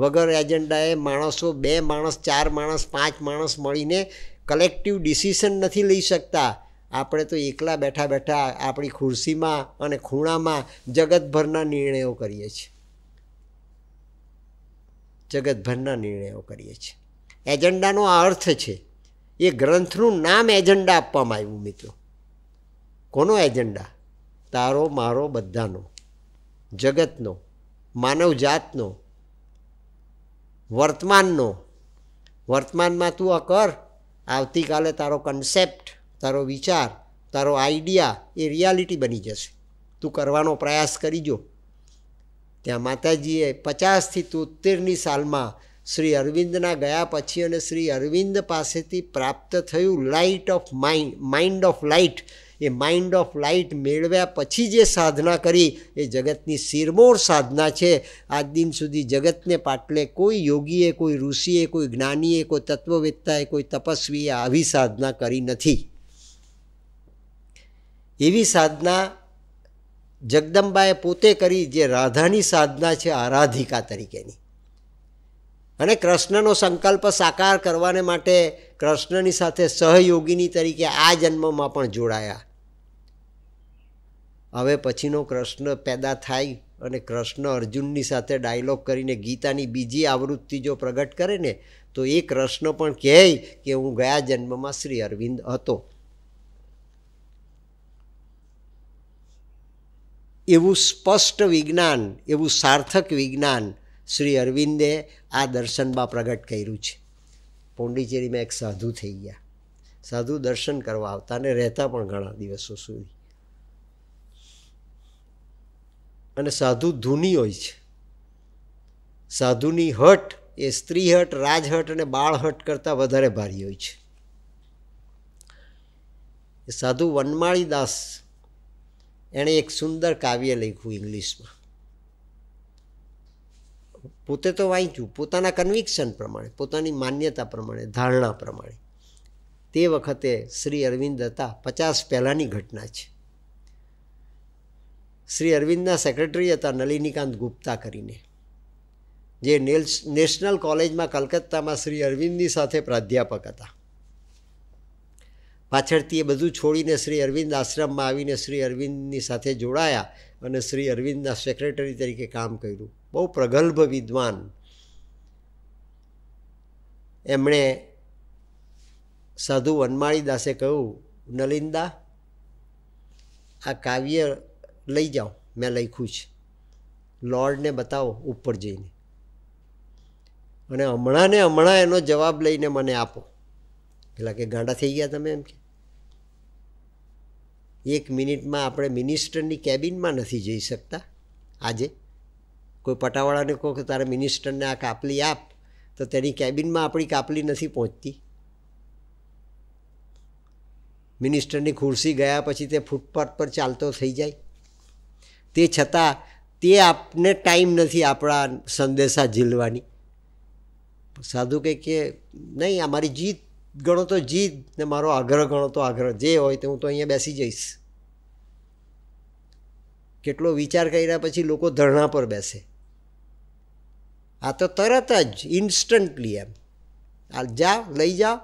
વગર એજન્ડાએ માણસો બે માણસ ચાર માણસ પાંચ માણસ મળીને કલેક્ટિવ ડિસિશન નથી લઈ શકતા આપણે તો એકલા બેઠા બેઠા આપણી ખુરશીમાં અને ખૂણામાં જગતભરના નિર્ણયો કરીએ છીએ જગતભરના નિર્ણયો કરીએ છીએ એજન્ડાનો આ અર્થ છે એ ગ્રંથનું નામ એજન્ડા આપવામાં આવ્યું મિત્રો કોનો એજન્ડા તારો મારો બધાનો જગતનો માનવજાતનો વર્તમાનનો વર્તમાનમાં તું આ કર આવતીકાલે તારો કન્સેપ્ટ તારો વિચાર તારો આઈડિયા એ રિયાલિટી બની જશે તું કરવાનો પ્રયાસ કરીજો ત્યાં માતાજીએ પચાસથી તોતેરની સાલમાં શ્રી અરવિંદના ગયા પછી અને શ્રી અરવિંદ પાસેથી પ્રાપ્ત થયું light of mind mind of light એ માઇન્ડ ઓફ લાઇટ મેળવ્યા પછી જે સાધના કરી એ જગતની સિરમોર સાધના છે આજ દિન સુધી જગતને પાટલે કોઈ યોગીએ કોઈ ઋષિએ કોઈ જ્ઞાનીએ કોઈ તત્વવેત્તાએ કોઈ તપસ્વીએ આવી સાધના કરી નથી એવી સાધના જગદંબાએ પોતે કરી જે રાધાની સાધના છે આરાધિકા તરીકેની અને કૃષ્ણનો સંકલ્પ સાકાર કરવાને માટે કૃષ્ણની સાથે સહયોગીની તરીકે આ જન્મમાં પણ જોડાયા હવે પછીનો કૃષ્ણ પેદા થાય અને કૃષ્ણ અર્જુનની સાથે ડાયલોગ કરીને ગીતાની બીજી આવૃત્તિ જો પ્રગટ કરે ને તો એ કૃષ્ણ પણ કહે કે હું ગયા જન્મમાં શ્રી અરવિંદ હતો એવું સ્પષ્ટ વિજ્ઞાન એવું સાર્થક વિજ્ઞાન શ્રી અરવિંદે આ દર્શનમાં પ્રગટ કર્યું છે પોંડિચેરીમાં એક સાધુ થઈ ગયા સાધુ દર્શન કરવા આવતા અને રહેતા પણ ઘણા દિવસો સુધી અને સાધુ ધૂની હોય છે સાધુની હટ એ સ્ત્રીહટ રાજહટ અને બાળહટ કરતાં વધારે ભારી હોય છે સાધુ વનમાળી દાસ એણે એક સુંદર કાવ્ય લખ્યું ઇંગ્લિશમાં પોતે તો વાંચ્યું પોતાના કન્વિક્શન પ્રમાણે પોતાની માન્યતા પ્રમાણે ધારણા પ્રમાણે તે વખતે શ્રી અરવિંદ હતા પચાસ પહેલાંની ઘટના છે શ્રી અરવિંદના સેક્રેટરી હતા નલિનીકાંત ગુપ્તા કરીને જે નેશનલ કોલેજમાં કલકત્તામાં શ્રી અરવિંદની સાથે પ્રાધ્યાપક હતા પાછળથી એ બધું છોડીને શ્રી અરવિંદ આશ્રમમાં આવીને શ્રી અરવિંદની સાથે જોડાયા અને શ્રી અરવિંદના સેક્રેટરી તરીકે કામ કર્યું બહુ પ્રગલ્ભ વિદ્વાન એમણે સાધુ વનમાળીદાસે કહ્યું નલિંદા આ કાવ્ય લઈ જાઓ મેં લખ્યું છે લોર્ડને બતાવો ઉપર જઈને અને હમણાં ને હમણાં એનો જવાબ લઈને મને આપો પેલા કે ગાંડા થઈ ગયા તમે એમ કે એક મિનિટમાં આપણે મિનિસ્ટરની કેબિનમાં નથી જઈ શકતા આજે કોઈ પટાવાળાને કહો કે તારે મિનિસ્ટરને આ કાપલી આપ તો તેની કેબિનમાં આપણી કાપલી નથી પહોંચતી મિનિસ્ટરની ખુરશી ગયા પછી તે ફૂટપાથ પર ચાલતો થઈ જાય તે છતાં તે આપને ટાઈમ નથી આપણા સંદેશા ઝીલવાની સાધુ કે નહીં અમારી જીત ગણો તો જીદ ને મારો આગ્રહ ગણો તો આગ્રહ જે હોય તે હું તો અહીંયા બેસી જઈશ કેટલો વિચાર કર્યા પછી લોકો ધરણા પર બેસે આ તો તરત જ ઇન્સ્ટન્ટલી એમ આ જા લઈ જા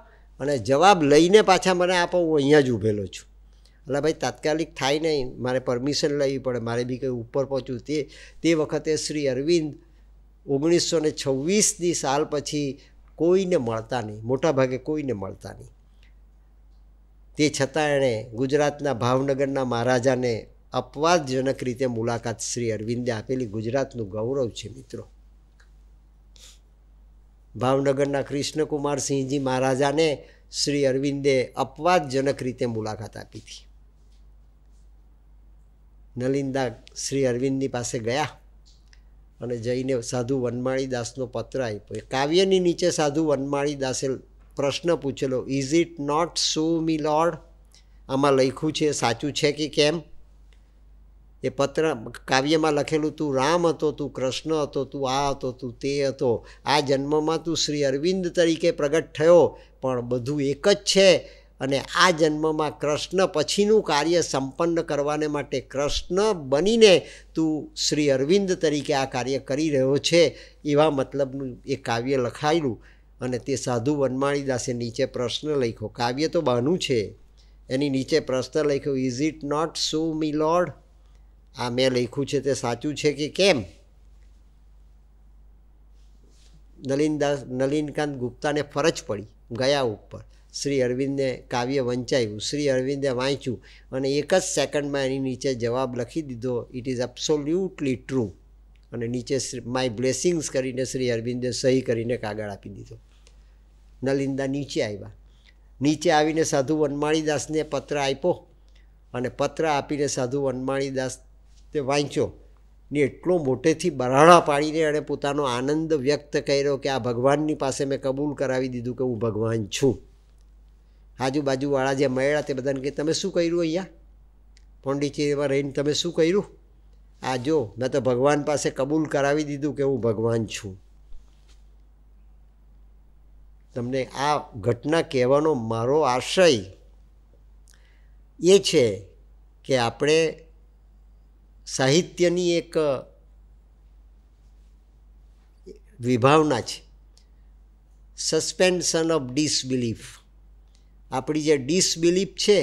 અને જવાબ લઈને પાછા મને આપો હું અહીંયા જ ઊભેલો છું એટલે ભાઈ તાત્કાલિક થાય નહીં મારે પરમિશન લેવી પડે મારે બી કંઈ ઉપર પહોંચ્યું તે તે વખતે શ્રી અરવિંદ ઓગણીસો ને છવ્વીસની સાલ પછી કોઈને મળતા નહીં મોટાભાગે કોઈને મળતા નહીં તે છતાં એણે ગુજરાતના ભાવનગરના મહારાજાને અપવાદજનક રીતે મુલાકાત શ્રી અરવિંદે આપેલી ગુજરાતનું ગૌરવ છે મિત્રો ભાવનગરના કૃષ્ણકુમારસિંહજી મહારાજાને શ્રી અરવિંદે અપવાદજનક રીતે મુલાકાત આપી હતી નલિંદા શ્રી અરવિંદની પાસે ગયા અને જઈને સાધુ દાસનો પત્ર આપ્યો કાવ્યની નીચે સાધુ વનમાળી દાસે પ્રશ્ન પૂછેલો is it not so me Lord આમાં લખ્યું છે સાચું છે કે કેમ એ પત્ર કાવ્યમાં લખેલું તું રામ હતો તું કૃષ્ણ હતો તું આ હતો તું તે હતો આ જન્મમાં તું શ્રી અરવિંદ તરીકે પ્રગટ થયો પણ બધું એક જ છે અને આ જન્મમાં કૃષ્ણ પછીનું કાર્ય સંપન્ન કરવાને માટે કૃષ્ણ બનીને તું શ્રી અરવિંદ તરીકે આ કાર્ય કરી રહ્યો છે એવા મતલબનું એ કાવ્ય લખાયેલું અને તે સાધુ વનમાળીદાસે નીચે પ્રશ્ન લખ્યો કાવ્ય તો બહાનું છે એની નીચે પ્રશ્ન લખ્યો is it not so me Lord આ મેં લખ્યું છે તે સાચું છે કે કેમ નલીનદાસ નલીનકાંત ગુપ્તાને ફરજ પડી ગયા ઉપર શ્રી અરવિંદને કાવ્ય વંચાયું શ્રી અરવિંદે વાંચ્યું અને એક જ સેકન્ડમાં એની નીચે જવાબ લખી દીધો ઇટ ઇઝ એબ્સોલ્યુટલી ટ્રુ અને નીચે માય બ્લેસિંગ્સ કરીને શ્રી અરવિંદે સહી કરીને કાગળ આપી દીધો નલિંદા નીચે આવ્યા નીચે આવીને સાધુ વનમાળીદાસને પત્ર આપ્યો અને પત્ર આપીને સાધુ વનમાળીદાસ તે વાંચ્યો ને એટલો મોટેથી બરાણા પાડીને એણે પોતાનો આનંદ વ્યક્ત કર્યો કે આ ભગવાનની પાસે મેં કબૂલ કરાવી દીધું કે હું ભગવાન છું આજુબાજુવાળા જે મળ્યા તે બધાને કે તમે શું કર્યું અહીંયા પોંડિચેરીમાં રહીને તમે શું કર્યું આ જો મેં તો ભગવાન પાસે કબૂલ કરાવી દીધું કે હું ભગવાન છું તમને આ ઘટના કહેવાનો મારો આશય એ છે કે આપણે સાહિત્યની એક વિભાવના છે સસ્પેન્શન ઓફ ડિસબિલીફ આપણી જે ડિસબિલીફ છે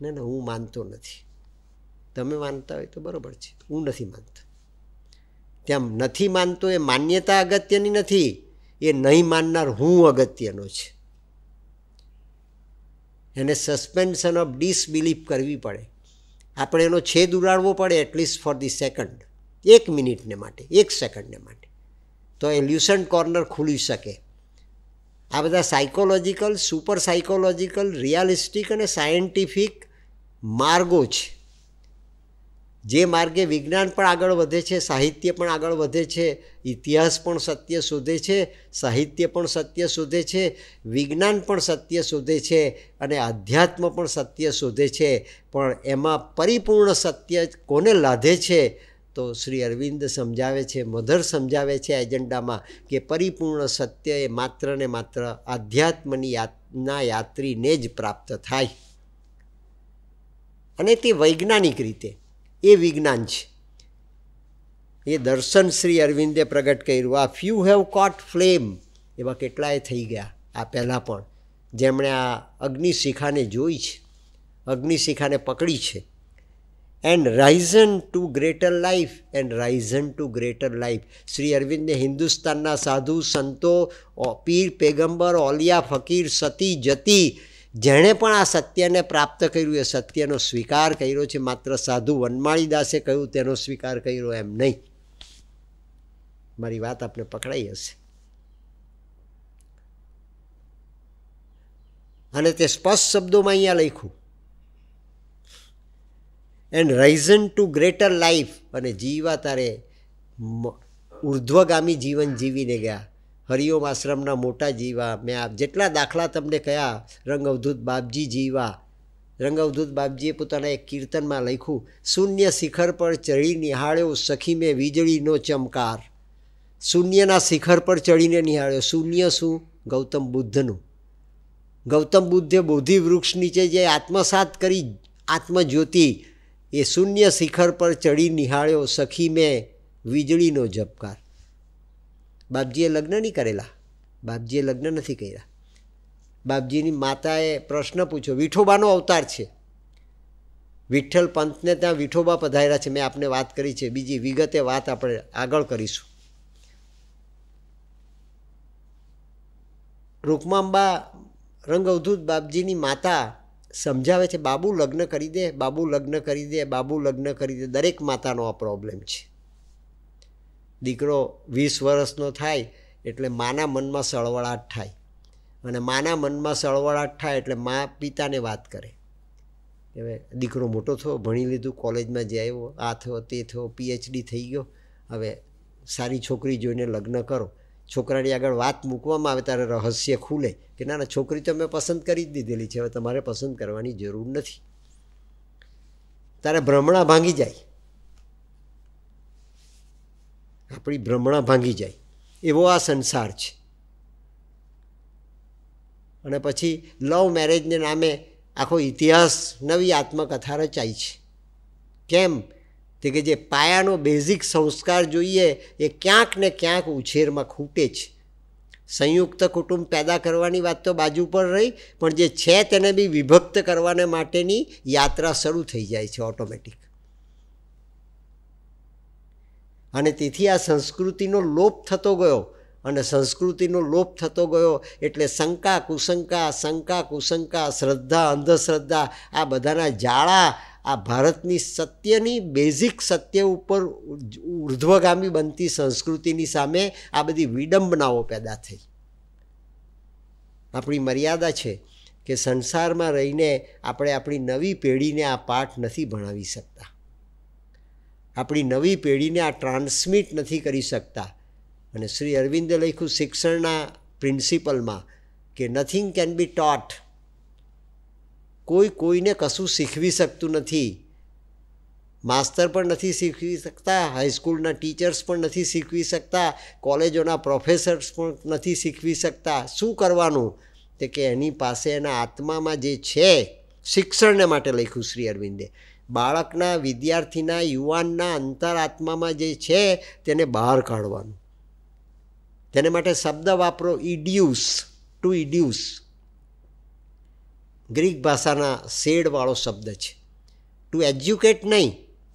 ને ને હું માનતો નથી તમે માનતા હોય તો બરાબર છે હું નથી માનતો તેમ નથી માનતો એ માન્યતા અગત્યની નથી એ નહીં માનનાર હું અગત્યનો છે એને સસ્પેન્શન ઓફ ડિસબિલીફ કરવી પડે આપણે એનો છેદ ઉડાડવો પડે એટલીસ્ટ ફોર ધી સેકન્ડ એક મિનિટને માટે એક સેકન્ડને માટે તો એ લ્યુસન્ટ કોર્નર ખુલી શકે આ બધા સાયકોલોજીકલ સુપર સાયકોલોજીકલ રિયાલિસ્ટિક અને સાયન્ટિફિક માર્ગો છે જે માર્ગે વિજ્ઞાન પણ આગળ વધે છે સાહિત્ય પણ આગળ વધે છે ઇતિહાસ પણ સત્ય શોધે છે સાહિત્ય પણ સત્ય શોધે છે વિજ્ઞાન પણ સત્ય શોધે છે અને આધ્યાત્મ પણ સત્ય શોધે છે પણ એમાં પરિપૂર્ણ સત્ય કોને લાધે છે તો શ્રી અરવિંદ સમજાવે છે મધર સમજાવે છે એજન્ડામાં કે પરિપૂર્ણ સત્ય એ માત્ર ને માત્ર આધ્યાત્મની યાતના યાત્રીને જ પ્રાપ્ત થાય અને તે વૈજ્ઞાનિક રીતે એ વિજ્ઞાન છે એ દર્શન શ્રી અરવિંદે પ્રગટ કર્યું આ ફ્યુ હેવ કોટ ફ્લેમ એવા કેટલાય થઈ ગયા આ પહેલાં પણ જેમણે આ અગ્નિશિખાને જોઈ છે અગ્નિશિખાને પકડી છે and risen to greater life and risen to greater life Shri અરવિંદને હિન્દુસ્તાનના સાધુ સંતો પીર પેગંબર ઓલિયા ફકીર સતી જતી જેણે પણ આ સત્યને પ્રાપ્ત કર્યું એ સત્યનો સ્વીકાર કર્યો છે માત્ર સાધુ વનમાળીદાસે કહ્યું તેનો સ્વીકાર કર્યો એમ નહીં મારી વાત આપને પકડાઈ હશે અને તે સ્પષ્ટ શબ્દોમાં અહીંયા લખ્યું and risen to greater life અને જીવા તારે ઉર્ધ્વગામી જીવન જીવીને ગયા હરિઓમ આશ્રમના મોટા જીવા મેં આ જેટલા દાખલા તમને કયા રંગઅવધૂત બાપજી જીવા રંગ રંગઅવધૂત બાપજીએ પોતાના એક કીર્તનમાં લખ્યું શૂન્ય શિખર પર ચડી નિહાળ્યો સખી મેં વીજળીનો ચમકાર શૂન્યના શિખર પર ચડીને નિહાળ્યો શૂન્ય શું ગૌતમ બુદ્ધનું ગૌતમ બુદ્ધે બોધિ વૃક્ષ નીચે જે આત્મસાત કરી આત્મજ્યોતિ એ શૂન્ય શિખર પર ચડી નિહાળ્યો સખી મેં વીજળીનો જપકાર બાપજીએ લગ્ન નહીં કરેલા બાપજીએ લગ્ન નથી કર્યા બાપજીની માતાએ પ્રશ્ન પૂછ્યો વિઠોબાનો અવતાર છે વિઠ્ઠલ પંથને ત્યાં વિઠોબા પધાર્યા છે મેં આપને વાત કરી છે બીજી વિગતે વાત આપણે આગળ કરીશું રૂકમાંબા અવધૂત બાપજીની માતા સમજાવે છે બાબુ લગ્ન કરી દે બાબુ લગ્ન કરી દે બાબુ લગ્ન કરી દે દરેક માતાનો આ પ્રોબ્લેમ છે દીકરો વીસ વર્ષનો થાય એટલે માના મનમાં સળવળાટ થાય અને માના મનમાં સળવળાટ થાય એટલે મા પિતાને વાત કરે હવે દીકરો મોટો થયો ભણી લીધું કોલેજમાં જે આવ્યો આ થયો તે થયો પીએચડી થઈ ગયો હવે સારી છોકરી જોઈને લગ્ન કરો છોકરાની આગળ વાત મૂકવામાં આવે ત્યારે રહસ્ય ખુલે કે ના ના છોકરી તો મેં પસંદ કરી જ દીધેલી છે હવે તમારે પસંદ કરવાની જરૂર નથી તારે ભ્રમણા ભાંગી જાય આપણી ભ્રમણા ભાંગી જાય એવો આ સંસાર છે અને પછી લવ મેરેજને નામે આખો ઇતિહાસ નવી આત્મકથા રચાય છે કેમ તે કે જે પાયાનો બેઝિક સંસ્કાર જોઈએ એ ક્યાંક ને ક્યાંક ઉછેરમાં ખૂટે છે સંયુક્ત કુટુંબ પેદા કરવાની વાત તો બાજુ પર રહી પણ જે છે તેને બી વિભક્ત કરવાને માટેની યાત્રા શરૂ થઈ જાય છે ઓટોમેટિક અને તેથી આ સંસ્કૃતિનો લોપ થતો ગયો અને સંસ્કૃતિનો લોપ થતો ગયો એટલે શંકા કુશંકા શંકા કુશંકા શ્રદ્ધા અંધશ્રદ્ધા આ બધાના જાળા આ ભારતની સત્યની બેઝિક સત્ય ઉપર ઉર્ધ્વગામી બનતી સંસ્કૃતિની સામે આ બધી વિડંબનાઓ પેદા થઈ આપણી મર્યાદા છે કે સંસારમાં રહીને આપણે આપણી નવી પેઢીને આ પાઠ નથી ભણાવી શકતા આપણી નવી પેઢીને આ ટ્રાન્સમિટ નથી કરી શકતા અને શ્રી અરવિંદે લખ્યું શિક્ષણના પ્રિન્સિપલમાં કે નથિંગ કેન બી ટોટ કોઈ કોઈને કશું શીખવી શકતું નથી માસ્તર પણ નથી શીખવી શકતા હાઈસ્કૂલના ટીચર્સ પણ નથી શીખવી શકતા કોલેજોના પ્રોફેસર્સ પણ નથી શીખવી શકતા શું કરવાનું તે કે એની પાસે એના આત્મામાં જે છે શિક્ષણને માટે લખ્યું શ્રી અરવિંદે બાળકના વિદ્યાર્થીના યુવાનના અંતરાત્મામાં જે છે તેને બહાર કાઢવાનું તેને માટે શબ્દ વાપરો ઇડ્યુસ ટુ ઇડ્યુસ ગ્રીક ભાષાના શેડવાળો શબ્દ છે ટુ એજ્યુકેટ નહીં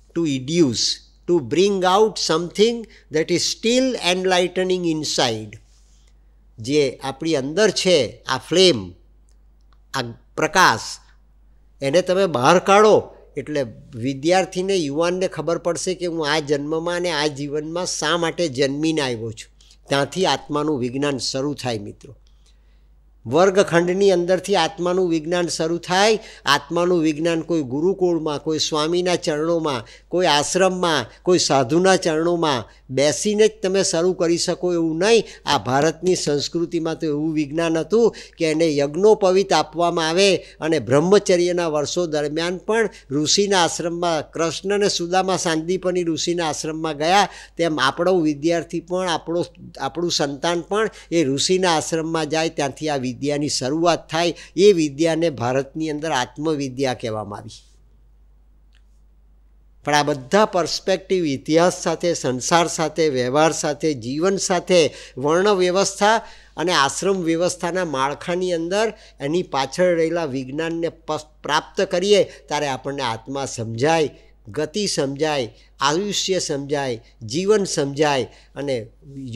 to educe to bring out something that is still enlightening inside જે આપણી અંદર છે આ ફ્લેમ આ પ્રકાશ એને તમે બહાર કાઢો એટલે વિદ્યાર્થીને યુવાનને ખબર પડશે કે હું આ જન્મમાં અને આ જીવનમાં શા માટે જન્મીને આવ્યો છું ત્યાંથી આત્માનું વિજ્ઞાન શરૂ થાય મિત્રો વર્ગખંડની અંદરથી આત્માનું વિજ્ઞાન શરૂ થાય આત્માનું વિજ્ઞાન કોઈ ગુરુકુળમાં કોઈ સ્વામીના ચરણોમાં કોઈ આશ્રમમાં કોઈ સાધુના ચરણોમાં બેસીને જ તમે શરૂ કરી શકો એવું નહીં આ ભારતની સંસ્કૃતિમાં તો એવું વિજ્ઞાન હતું કે એને યજ્ઞોપવિત આપવામાં આવે અને બ્રહ્મચર્યના વર્ષો દરમિયાન પણ ઋષિના આશ્રમમાં કૃષ્ણ અને સુદામા સાંદીપની ઋષિના આશ્રમમાં ગયા તેમ આપણો વિદ્યાર્થી પણ આપણો આપણું સંતાન પણ એ ઋષિના આશ્રમમાં જાય ત્યાંથી આ વિદ્યાની શરૂઆત થાય એ વિદ્યાને ભારતની અંદર આત્મવિદ્યા કહેવામાં આવી પણ આ બધા પર્સપેક્ટિવ ઇતિહાસ સાથે સંસાર સાથે વ્યવહાર સાથે જીવન સાથે વર્ણ વ્યવસ્થા અને આશ્રમ વ્યવસ્થાના માળખાની અંદર એની પાછળ રહેલા વિજ્ઞાનને પ્રાપ્ત કરીએ ત્યારે આપણને આત્મા સમજાય ગતિ સમજાય આયુષ્ય સમજાય જીવન સમજાય અને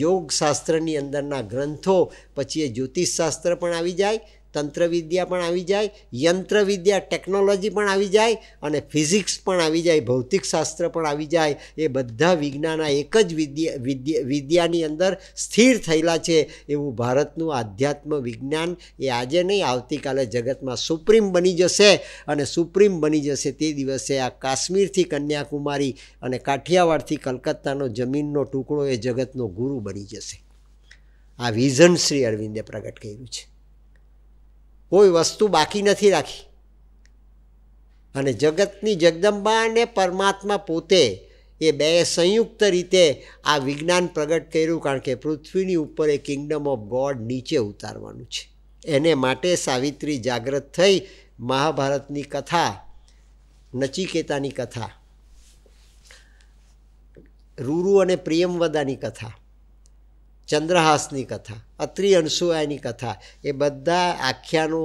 યોગશાસ્ત્રની અંદરના ગ્રંથો પછી એ જ્યોતિષશાસ્ત્ર પણ આવી જાય તંત્રવિદ્યા પણ આવી જાય યંત્રવિદ્યા ટેકનોલોજી પણ આવી જાય અને ફિઝિક્સ પણ આવી જાય ભૌતિકશાસ્ત્ર પણ આવી જાય એ બધા વિજ્ઞાના એક જ વિદ્યા વિદ્યા વિદ્યાની અંદર સ્થિર થયેલા છે એવું ભારતનું આધ્યાત્મ વિજ્ઞાન એ આજે નહીં આવતીકાલે જગતમાં સુપ્રીમ બની જશે અને સુપ્રીમ બની જશે તે દિવસે આ કાશ્મીરથી કન્યાકુમારી અને કાઠિયાવાડથી કલકત્તાનો જમીનનો ટુકડો એ જગતનો ગુરુ બની જશે આ વિઝન શ્રી અરવિંદે પ્રગટ કર્યું છે કોઈ વસ્તુ બાકી નથી રાખી અને જગતની જગદંબા અને પરમાત્મા પોતે એ બે સંયુક્ત રીતે આ વિજ્ઞાન પ્રગટ કર્યું કારણ કે પૃથ્વીની ઉપર એ કિંગડમ ઓફ ગોડ નીચે ઉતારવાનું છે એને માટે સાવિત્રી જાગૃત થઈ મહાભારતની કથા નચિકેતાની કથા રૂરુ અને પ્રિયમવદાની કથા ચંદ્રહાસની કથા અત્રિ અણસુયાની કથા એ બધા આખ્યાનો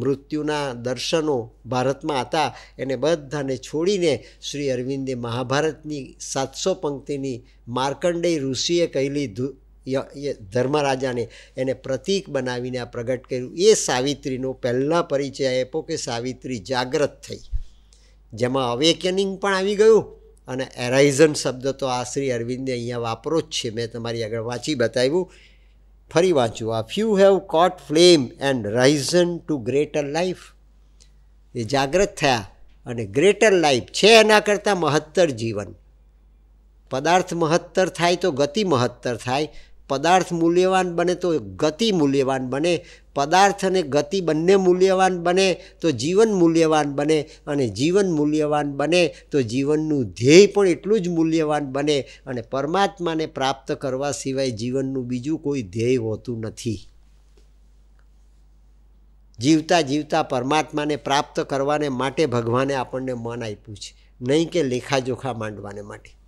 મૃત્યુના દર્શનો ભારતમાં હતા એને બધાને છોડીને શ્રી અરવિંદે મહાભારતની સાતસો પંક્તિની માર્કંડેય ઋષિએ કહેલી ધર્મરાજાને એને પ્રતીક બનાવીને આ પ્રગટ કર્યું એ સાવિત્રીનો પહેલાં પરિચય આપ્યો કે સાવિત્રી જાગ્રત થઈ જેમાં અવેકેનિંગ પણ આવી ગયું અને એરાઇઝન શબ્દ તો આ શ્રી અરવિંદે અહીંયા વાપરો જ છે મેં તમારી આગળ વાંચી બતાવ્યું ફરી વાંચું a few have caught flame and risen to greater life એ જાગ્રત થયા અને ગ્રેટર લાઈફ છે એના કરતાં મહત્તર જીવન પદાર્થ મહત્તર થાય તો ગતિ મહત્તર થાય પદાર્થ મૂલ્યવાન બને તો ગતિ મૂલ્યવાન બને પદાર્થ અને ગતિ બંને મૂલ્યવાન બને તો જીવન મૂલ્યવાન બને અને જીવન મૂલ્યવાન બને તો જીવનનું ધ્યેય પણ એટલું જ મૂલ્યવાન બને અને પરમાત્માને પ્રાપ્ત કરવા સિવાય જીવનનું બીજું કોઈ ધ્યેય હોતું નથી જીવતા જીવતા પરમાત્માને પ્રાપ્ત કરવાને માટે ભગવાને આપણને મન આપ્યું છે નહીં કે લેખાજોખા માંડવાને માટે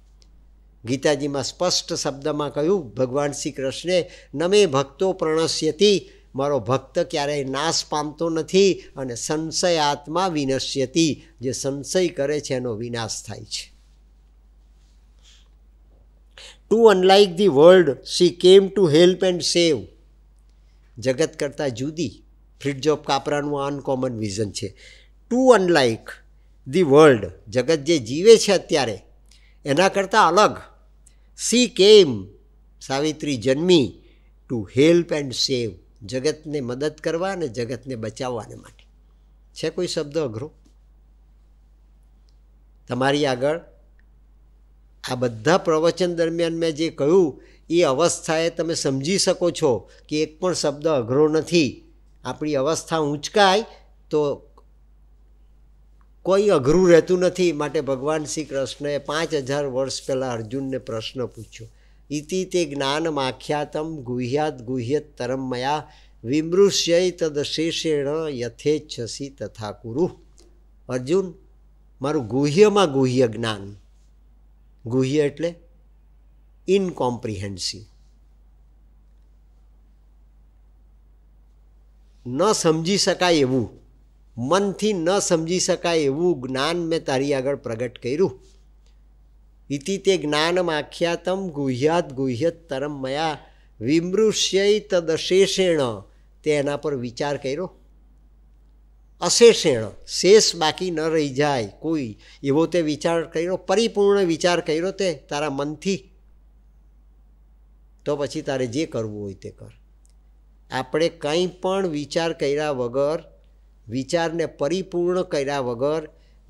ગીતાજીમાં સ્પષ્ટ શબ્દમાં કહ્યું ભગવાન શ્રી કૃષ્ણે નમે ભક્તો પ્રણશ્યતી મારો ભક્ત ક્યારેય નાશ પામતો નથી અને સંશય આત્મા વિનશ્યતી જે સંશય કરે છે એનો વિનાશ થાય છે to unlike the world see came to help and save જગત કરતાં જુદી ફ્રિડ્જ ઓફ કાપરાનું અનકોમન વિઝન છે ટુ અનલાઇક ધી વર્લ્ડ જગત જે જીવે છે અત્યારે એના કરતાં અલગ સી કેમ સાવિત્રી જન્મી ટુ હેલ્પ એન્ડ સેવ જગતને મદદ કરવા અને જગતને બચાવવાને માટે છે કોઈ શબ્દ અઘરો તમારી આગળ આ બધા પ્રવચન દરમિયાન મેં જે કહ્યું એ અવસ્થાએ તમે સમજી શકો છો કે એક પણ શબ્દ અઘરો નથી આપણી અવસ્થા ઊંચકાય તો કોઈ અઘરું રહેતું નથી માટે ભગવાન શ્રી કૃષ્ણએ પાંચ હજાર વર્ષ પહેલાં અર્જુનને પ્રશ્ન પૂછ્યો ઇતિ તે જ્ઞાન માખ્યાતમ ગુહ્યાત ગુહ્યત તરમ વિમૃષ્ય તદ શેષેણ યથેચ્છસી તથા કુરુ અર્જુન મારું ગુહ્યમાં ગુહ્ય જ્ઞાન ગુહ્ય એટલે ઇનકોમ્પ્રિહેન્સિવ ન સમજી શકાય એવું મનથી ન સમજી શકાય એવું જ્ઞાન મેં તારી આગળ પ્રગટ કર્યું ઇતિ તે જ્ઞાનમ આખ્યાતમ ગુહ્યાત ગુહ્યતરમ મયા વિમૃષ્ય તદશેષેણ તે એના પર વિચાર કર્યો અશેષેણ શેષ બાકી ન રહી જાય કોઈ એવો તે વિચાર કર્યો પરિપૂર્ણ વિચાર કર્યો તે તારા મનથી તો પછી તારે જે કરવું હોય તે કર આપણે કંઈ પણ વિચાર કર્યા વગર વિચારને પરિપૂર્ણ કર્યા વગર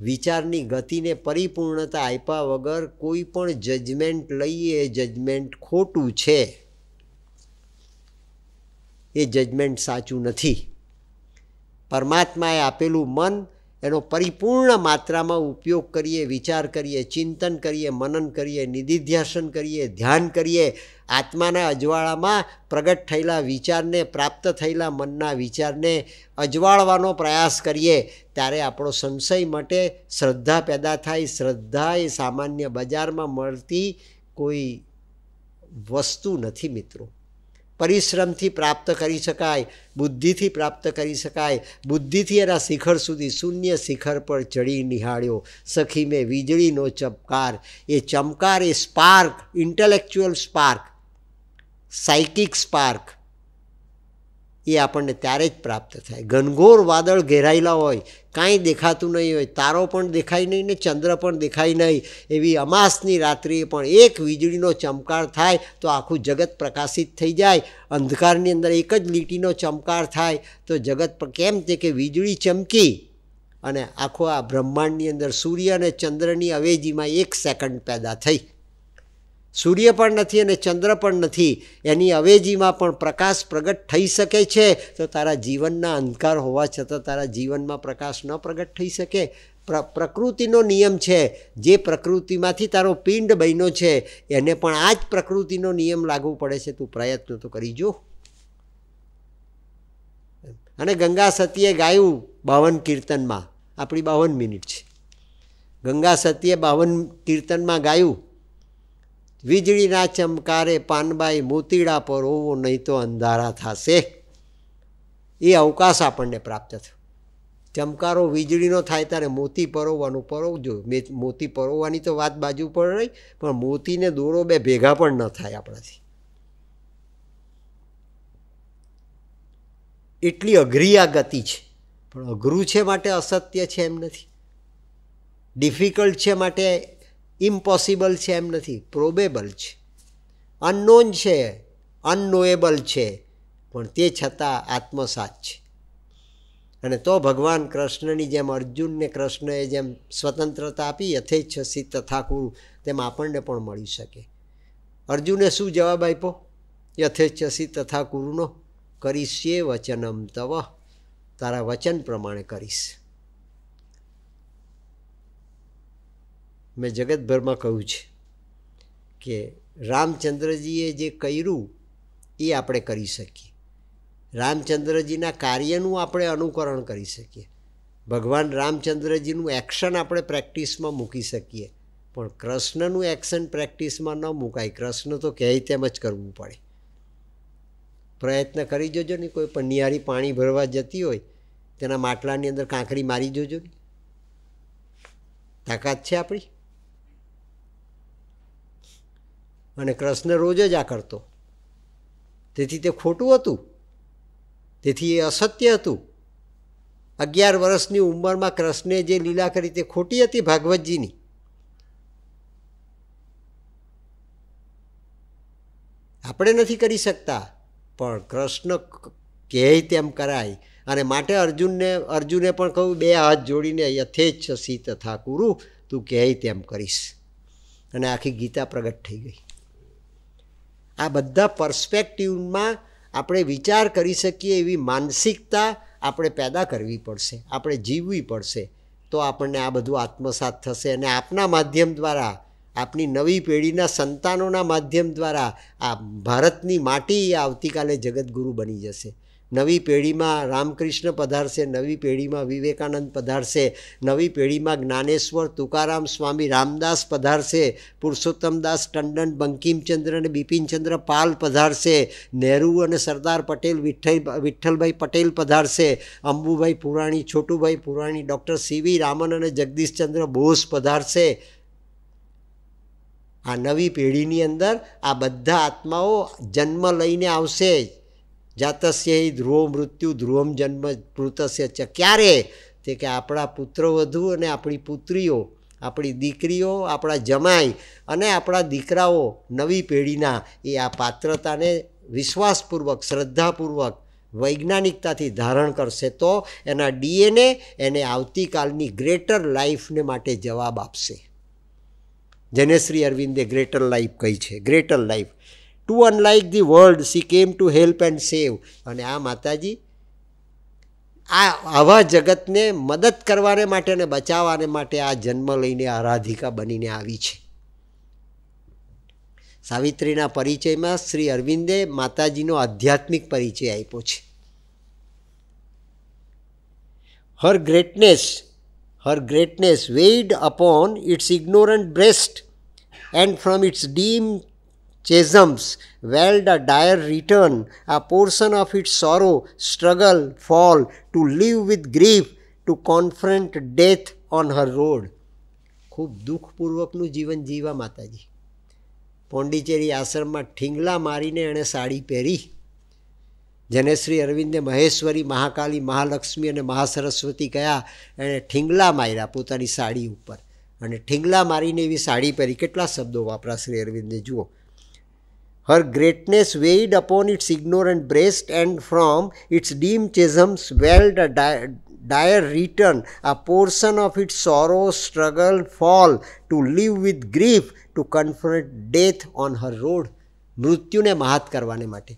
વિચારની ગતિને પરિપૂર્ણતા આપ્યા વગર કોઈ પણ જજમેન્ટ લઈએ એ જજમેન્ટ ખોટું છે એ જજમેન્ટ સાચું નથી પરમાત્માએ આપેલું મન એનો પરિપૂર્ણ માત્રામાં ઉપયોગ કરીએ વિચાર કરીએ ચિંતન કરીએ મનન કરીએ નિધિધ્યાસન કરીએ ધ્યાન કરીએ આત્માના અજવાળામાં પ્રગટ થયેલા વિચારને પ્રાપ્ત થયેલા મનના વિચારને અજવાળવાનો પ્રયાસ કરીએ ત્યારે આપણો સંશય માટે શ્રદ્ધા પેદા થાય શ્રદ્ધા એ સામાન્ય બજારમાં મળતી કોઈ વસ્તુ નથી મિત્રો પરિશ્રમથી પ્રાપ્ત કરી શકાય બુદ્ધિથી પ્રાપ્ત કરી શકાય બુદ્ધિથી એના શિખર સુધી શૂન્ય શિખર પર ચડી નિહાળ્યો સખી મેં વીજળીનો ચમકાર એ ચમકાર એ spark intellectual spark psychic spark એ આપણને ત્યારે જ પ્રાપ્ત થાય ઘનઘોર વાદળ ઘેરાયેલા હોય કાંઈ દેખાતું નહીં હોય તારો પણ દેખાય નહીં ને ચંદ્ર પણ દેખાય નહીં એવી અમાસની રાત્રિએ પણ એક વીજળીનો ચમકાર થાય તો આખું જગત પ્રકાશિત થઈ જાય અંધકારની અંદર એક જ લીટીનો ચમકાર થાય તો જગત કેમ તે કે વીજળી ચમકી અને આખો આ બ્રહ્માંડની અંદર સૂર્ય અને ચંદ્રની અવેજીમાં એક સેકન્ડ પેદા થઈ સૂર્ય પણ નથી અને ચંદ્ર પણ નથી એની અવેજીમાં પણ પ્રકાશ પ્રગટ થઈ શકે છે તો તારા જીવનના અંધકાર હોવા છતાં તારા જીવનમાં પ્રકાશ ન પ્રગટ થઈ શકે પ્ર પ્રકૃતિનો નિયમ છે જે પ્રકૃતિમાંથી તારો પિંડ બન્યો છે એને પણ આ જ પ્રકૃતિનો નિયમ લાગુ પડે છે તું પ્રયત્ન તો કરી જો અને ગંગા સતીએ ગાયું બાવન કીર્તનમાં આપણી બાવન મિનિટ છે ગંગા સતીએ બાવન કીર્તનમાં ગાયું વીજળીના ચમકારે પાનબાઈ મોતીડા પર હોવો નહીં તો અંધારા થશે એ અવકાશ આપણને પ્રાપ્ત થયો ચમકારો વીજળીનો થાય ત્યારે મોતી પરોવવાનું પરોવજો મોતી પરોવવાની તો વાત બાજુ પર રહી પણ મોતીને દોરો બે ભેગા પણ ન થાય આપણાથી એટલી અઘરી આ ગતિ છે પણ અઘરું છે માટે અસત્ય છે એમ નથી ડિફિકલ્ટ છે માટે ઇમ્પોસિબલ છે એમ નથી પ્રોબેબલ છે અનનોન છે અનનોએબલ છે પણ તે છતાં આત્મસાત છે અને તો ભગવાન કૃષ્ણની જેમ અર્જુનને કૃષ્ણએ જેમ સ્વતંત્રતા આપી યથેચ્છસી તથા કુરુ તેમ આપણને પણ મળી શકે અર્જુને શું જવાબ આપ્યો યથેચ્છ યથેચ્છસી તથા કુરુનો કરીશ એ વચનમ તવ તારા વચન પ્રમાણે કરીશ મેં જગતભરમાં કહ્યું છે કે રામચંદ્રજીએ જે કર્યું એ આપણે કરી શકીએ રામચંદ્રજીના કાર્યનું આપણે અનુકરણ કરી શકીએ ભગવાન રામચંદ્રજીનું એક્શન આપણે પ્રેક્ટિસમાં મૂકી શકીએ પણ કૃષ્ણનું એક્શન પ્રેક્ટિસમાં ન મૂકાય કૃષ્ણ તો કહે તેમ જ કરવું પડે પ્રયત્ન કરી જોજો ને કોઈ પણ નિયારી પાણી ભરવા જતી હોય તેના માટલાની અંદર કાંકરી મારી જોજો ને તાકાત છે આપણી અને કૃષ્ણ રોજ જ આ કરતો તેથી તે ખોટું હતું તેથી એ અસત્ય હતું અગિયાર વર્ષની ઉંમરમાં કૃષ્ણે જે લીલા કરી તે ખોટી હતી ભાગવતજીની આપણે નથી કરી શકતા પણ કૃષ્ણ કહે તેમ કરાય અને માટે અર્જુનને અર્જુને પણ કહ્યું બે હાથ જોડીને યથેચ્છ સી તથા કુરુ તું કહે તેમ કરીશ અને આખી ગીતા પ્રગટ થઈ ગઈ આ બધા પર્સપેક્ટિવમાં આપણે વિચાર કરી શકીએ એવી માનસિકતા આપણે પેદા કરવી પડશે આપણે જીવવી પડશે તો આપણને આ બધું આત્મસાત થશે અને આપના માધ્યમ દ્વારા આપની નવી પેઢીના સંતાનોના માધ્યમ દ્વારા આ ભારતની માટી આવતીકાલે જગતગુરુ બની જશે નવી પેઢીમાં રામકૃષ્ણ પધારશે નવી પેઢીમાં વિવેકાનંદ પધારશે નવી પેઢીમાં જ્ઞાનેશ્વર તુકારામ સ્વામી રામદાસ પધારશે પુરુષોત્તમદાસ ટંડન બંકિમચંદ્ર અને બિપિનચંદ્ર પાલ પધારશે નહેરુ અને સરદાર પટેલ વિઠ્ઠલ વિઠ્ઠલભાઈ પટેલ પધારશે અંબુભાઈ પુરાણી છોટુભાઈ પુરાણી ડૉક્ટર સીવી રામન અને જગદીશચંદ્ર બોઝ પધારશે આ નવી પેઢીની અંદર આ બધા આત્માઓ જન્મ લઈને આવશે જ જાતસ્ય ધ્રુવ મૃત્યુ ધ્રુવમ જન્મ મૃતસ્ય ચ ક્યારે તે કે આપણા પુત્રવધુ અને આપણી પુત્રીઓ આપણી દીકરીઓ આપણા જમાઈ અને આપણા દીકરાઓ નવી પેઢીના એ આ પાત્રતાને વિશ્વાસપૂર્વક શ્રદ્ધાપૂર્વક વૈજ્ઞાનિકતાથી ધારણ કરશે તો એના ડીએનએ એને આવતીકાલની ગ્રેટર લાઈફને માટે જવાબ આપશે જેને શ્રી અરવિંદે ગ્રેટર લાઈફ કહી છે greater life to unlike the world see came to help and save અને આ માતાજી આ આવા જગતને મદદ કરવાને માટે અને બચાવવાને માટે આ જન્મ લઈને આરાધિકા બનીને આવી છે સાવિત્રીના પરિચયમાં શ્રી અરવિંદે માતાજીનો આધ્યાત્મિક પરિચય આપ્યો છે her greatness her greatness weighed upon its ignorant breast and from its dim chasms weld a dire return a portion of it sorrow struggle fall to live with grief to confront death on her road ખૂબ દુઃખપૂર્વકનું જીવન જીવા માતાજી પોંડિચેરી આશ્રમમાં ઠીંગલા મારીને એણે સાડી પહેરી જેને શ્રી અરવિંદે મહેશ્વરી મહાકાલી મહાલક્ષ્મી અને મહાસરસ્વતી કયા એણે ઠીંગલા માર્યા પોતાની સાડી ઉપર અને ઠીંગલા મારીને એવી સાડી પહેરી કેટલા શબ્દો વાપરા શ્રી અરવિંદે જુઓ her greatness weighed upon its ignorant breast, and from its dim chasm swelled a di dire return, a portion of its sorrow, struggle, fall, to live with grief, to confront death on her road. મૃત્યુને મહાત કરવાને માટે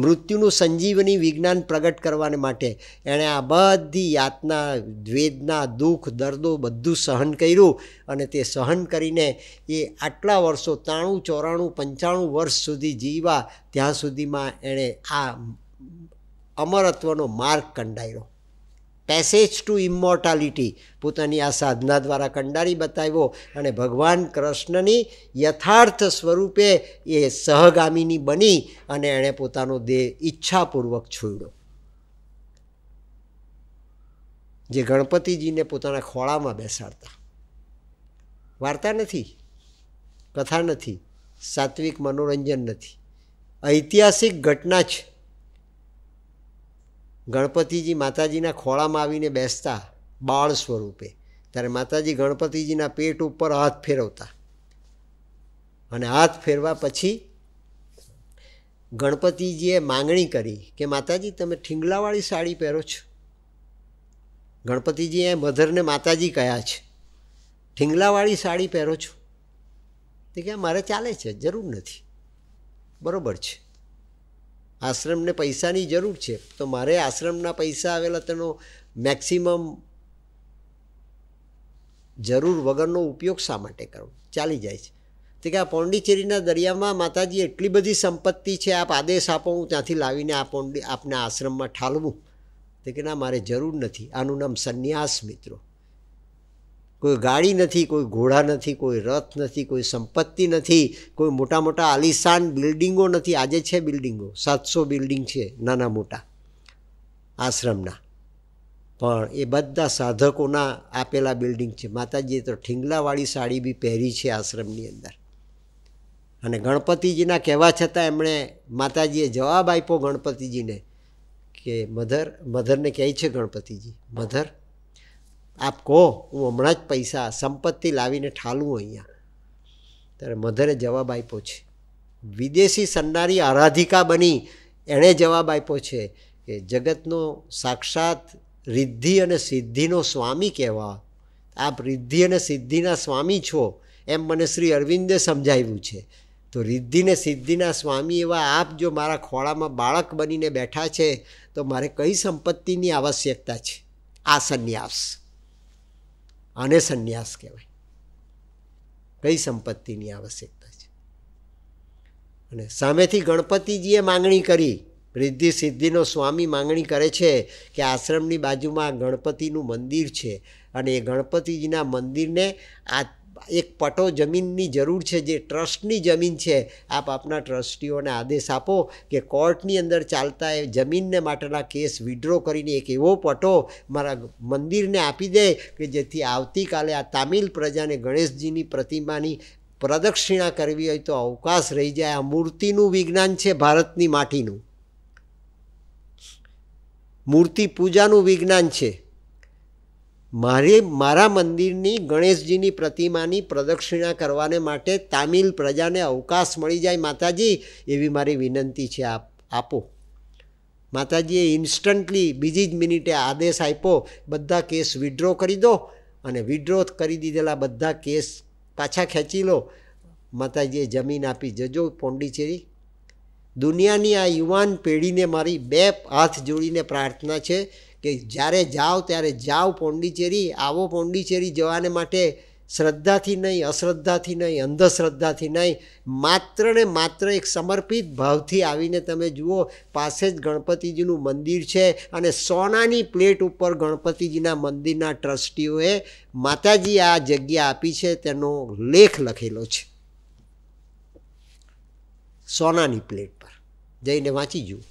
મૃત્યુનું સંજીવની વિજ્ઞાન પ્રગટ કરવાને માટે એણે આ બધી યાતના દ્વેદના દુઃખ દર્દો બધું સહન કર્યું અને તે સહન કરીને એ આટલા વર્ષો ત્રાણું ચોરાણું પંચાણું વર્ષ સુધી જીવા ત્યાં સુધીમાં એણે આ અમરત્વનો માર્ગ કંડાયો પેસેજ ટુ ઇમોર્ટાલિટી પોતાની આ સાધના દ્વારા કંડારી બતાવ્યો અને ભગવાન કૃષ્ણની યથાર્થ સ્વરૂપે એ સહગામીની બની અને એણે પોતાનો દેહ ઈચ્છાપૂર્વક છોડ્યો જે ગણપતિજીને પોતાના ખોળામાં બેસાડતા વાર્તા નથી કથા નથી સાત્વિક મનોરંજન નથી ઐતિહાસિક ઘટના છે ગણપતિજી માતાજીના ખોળામાં આવીને બેસતા બાળ સ્વરૂપે ત્યારે માતાજી ગણપતિજીના પેટ ઉપર હાથ ફેરવતા અને હાથ ફેરવા પછી ગણપતિજીએ માંગણી કરી કે માતાજી તમે ઠીંગલાવાળી સાડી પહેરો છો ગણપતિજી એ મધરને માતાજી કહ્યા છે ઠીંગલાવાળી સાડી પહેરો છો તે કે મારે ચાલે છે જરૂર નથી બરાબર છે આશ્રમને પૈસાની જરૂર છે તો મારે આશ્રમના પૈસા આવેલા તેનો મેક્સિમમ જરૂર વગરનો ઉપયોગ શા માટે કરવો ચાલી જાય છે તે કે આ પોંડિચેરીના દરિયામાં માતાજી એટલી બધી સંપત્તિ છે આપ આદેશ આપો હું ત્યાંથી લાવીને આ પોંડી આપના આશ્રમમાં ઠાલવું તે કે ના મારે જરૂર નથી આનું નામ સંન્યાસ મિત્રો કોઈ ગાડી નથી કોઈ ઘોડા નથી કોઈ રથ નથી કોઈ સંપત્તિ નથી કોઈ મોટા મોટા આલિશાન બિલ્ડિંગો નથી આજે છે બિલ્ડિંગો સાતસો બિલ્ડિંગ છે નાના મોટા આશ્રમના પણ એ બધા સાધકોના આપેલા બિલ્ડિંગ છે માતાજીએ તો ઠીંગલાવાળી સાડી બી પહેરી છે આશ્રમની અંદર અને ગણપતિજીના કહેવા છતાં એમણે માતાજીએ જવાબ આપ્યો ગણપતિજીને કે મધર મધરને કહે છે ગણપતિજી મધર આપ કહો હું હમણાં જ પૈસા સંપત્તિ લાવીને ઠાલું અહીંયા ત્યારે મધરે જવાબ આપ્યો છે વિદેશી સન્નારી આરાધિકા બની એણે જવાબ આપ્યો છે કે જગતનો સાક્ષાત રિદ્ધિ અને સિદ્ધિનો સ્વામી કહેવા આપ રિદ્ધિ અને સિદ્ધિના સ્વામી છો એમ મને શ્રી અરવિંદે સમજાવ્યું છે તો રિદ્ધિને સિદ્ધિના સ્વામી એવા આપ જો મારા ખોળામાં બાળક બનીને બેઠા છે તો મારે કઈ સંપત્તિની આવશ્યકતા છે આ સંન્યાસ આને સંન્યાસ કહેવાય કઈ સંપત્તિની આવશ્યકતા છે અને સામેથી ગણપતિજીએ માંગણી કરી રિદ્ધિ સિદ્ધિનો સ્વામી માંગણી કરે છે કે આશ્રમની બાજુમાં ગણપતિનું મંદિર છે અને એ ગણપતિજીના મંદિરને આ એક પટો જમીનની જરૂર છે જે ટ્રસ્ટની જમીન છે આપ આપના ટ્રસ્ટીઓને આદેશ આપો કે કોર્ટની અંદર ચાલતા એ જમીનને માટેના કેસ વિડ્રો કરીને એક એવો પટો મારા મંદિરને આપી દે કે જેથી આવતીકાલે આ તામિલ પ્રજાને ગણેશજીની પ્રતિમાની પ્રદક્ષિણા કરવી હોય તો અવકાશ રહી જાય આ મૂર્તિનું વિજ્ઞાન છે ભારતની માટીનું મૂર્તિ પૂજાનું વિજ્ઞાન છે મારે મારા મંદિરની ગણેશજીની પ્રતિમાની પ્રદક્ષિણા કરવાને માટે તામિલ પ્રજાને અવકાશ મળી જાય માતાજી એવી મારી વિનંતી છે આપ આપો માતાજીએ ઇન્સ્ટન્ટલી બીજી જ મિનિટે આદેશ આપ્યો બધા કેસ વિડ્રો કરી દો અને વિડ્રો કરી દીધેલા બધા કેસ પાછા ખેંચી લો માતાજીએ જમીન આપી જજો પોંડિચેરી દુનિયાની આ યુવાન પેઢીને મારી બે હાથ જોડીને પ્રાર્થના છે કે જ્યારે જાઓ ત્યારે જાઓ પોંડિચેરી આવો પોંડિચેરી જવાને માટે શ્રદ્ધાથી નહીં અશ્રદ્ધાથી નહીં અંધશ્રદ્ધાથી નહીં માત્ર ને માત્ર એક સમર્પિત ભાવથી આવીને તમે જુઓ પાસે જ ગણપતિજીનું મંદિર છે અને સોનાની પ્લેટ ઉપર ગણપતિજીના મંદિરના ટ્રસ્ટીઓએ માતાજી આ જગ્યા આપી છે તેનો લેખ લખેલો છે સોનાની પ્લેટ પર જઈને વાંચી જુઓ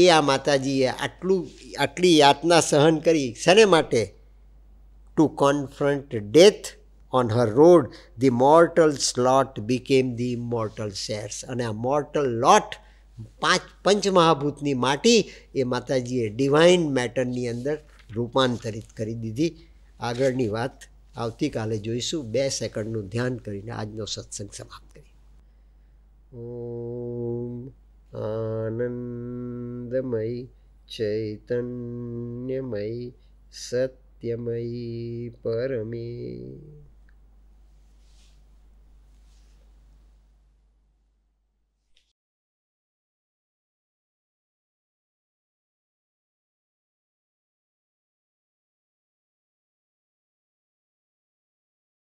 એ આ માતાજીએ આટલું આટલી યાતના સહન કરી શેને માટે to confront death on her road the mortal slot became the mortal shares અને આ મોર્ટલ લોટ પાંચ પંચમહાભૂતની માટી એ માતાજીએ ડિવાઇન મેટરની અંદર રૂપાંતરિત કરી દીધી આગળની વાત આવતીકાલે જોઈશું બે સેકન્ડનું ધ્યાન કરીને આજનો સત્સંગ સમાપ્ત કરી ઓમ आनन्दमयी चैतन्यमयी सत्यमयी परमे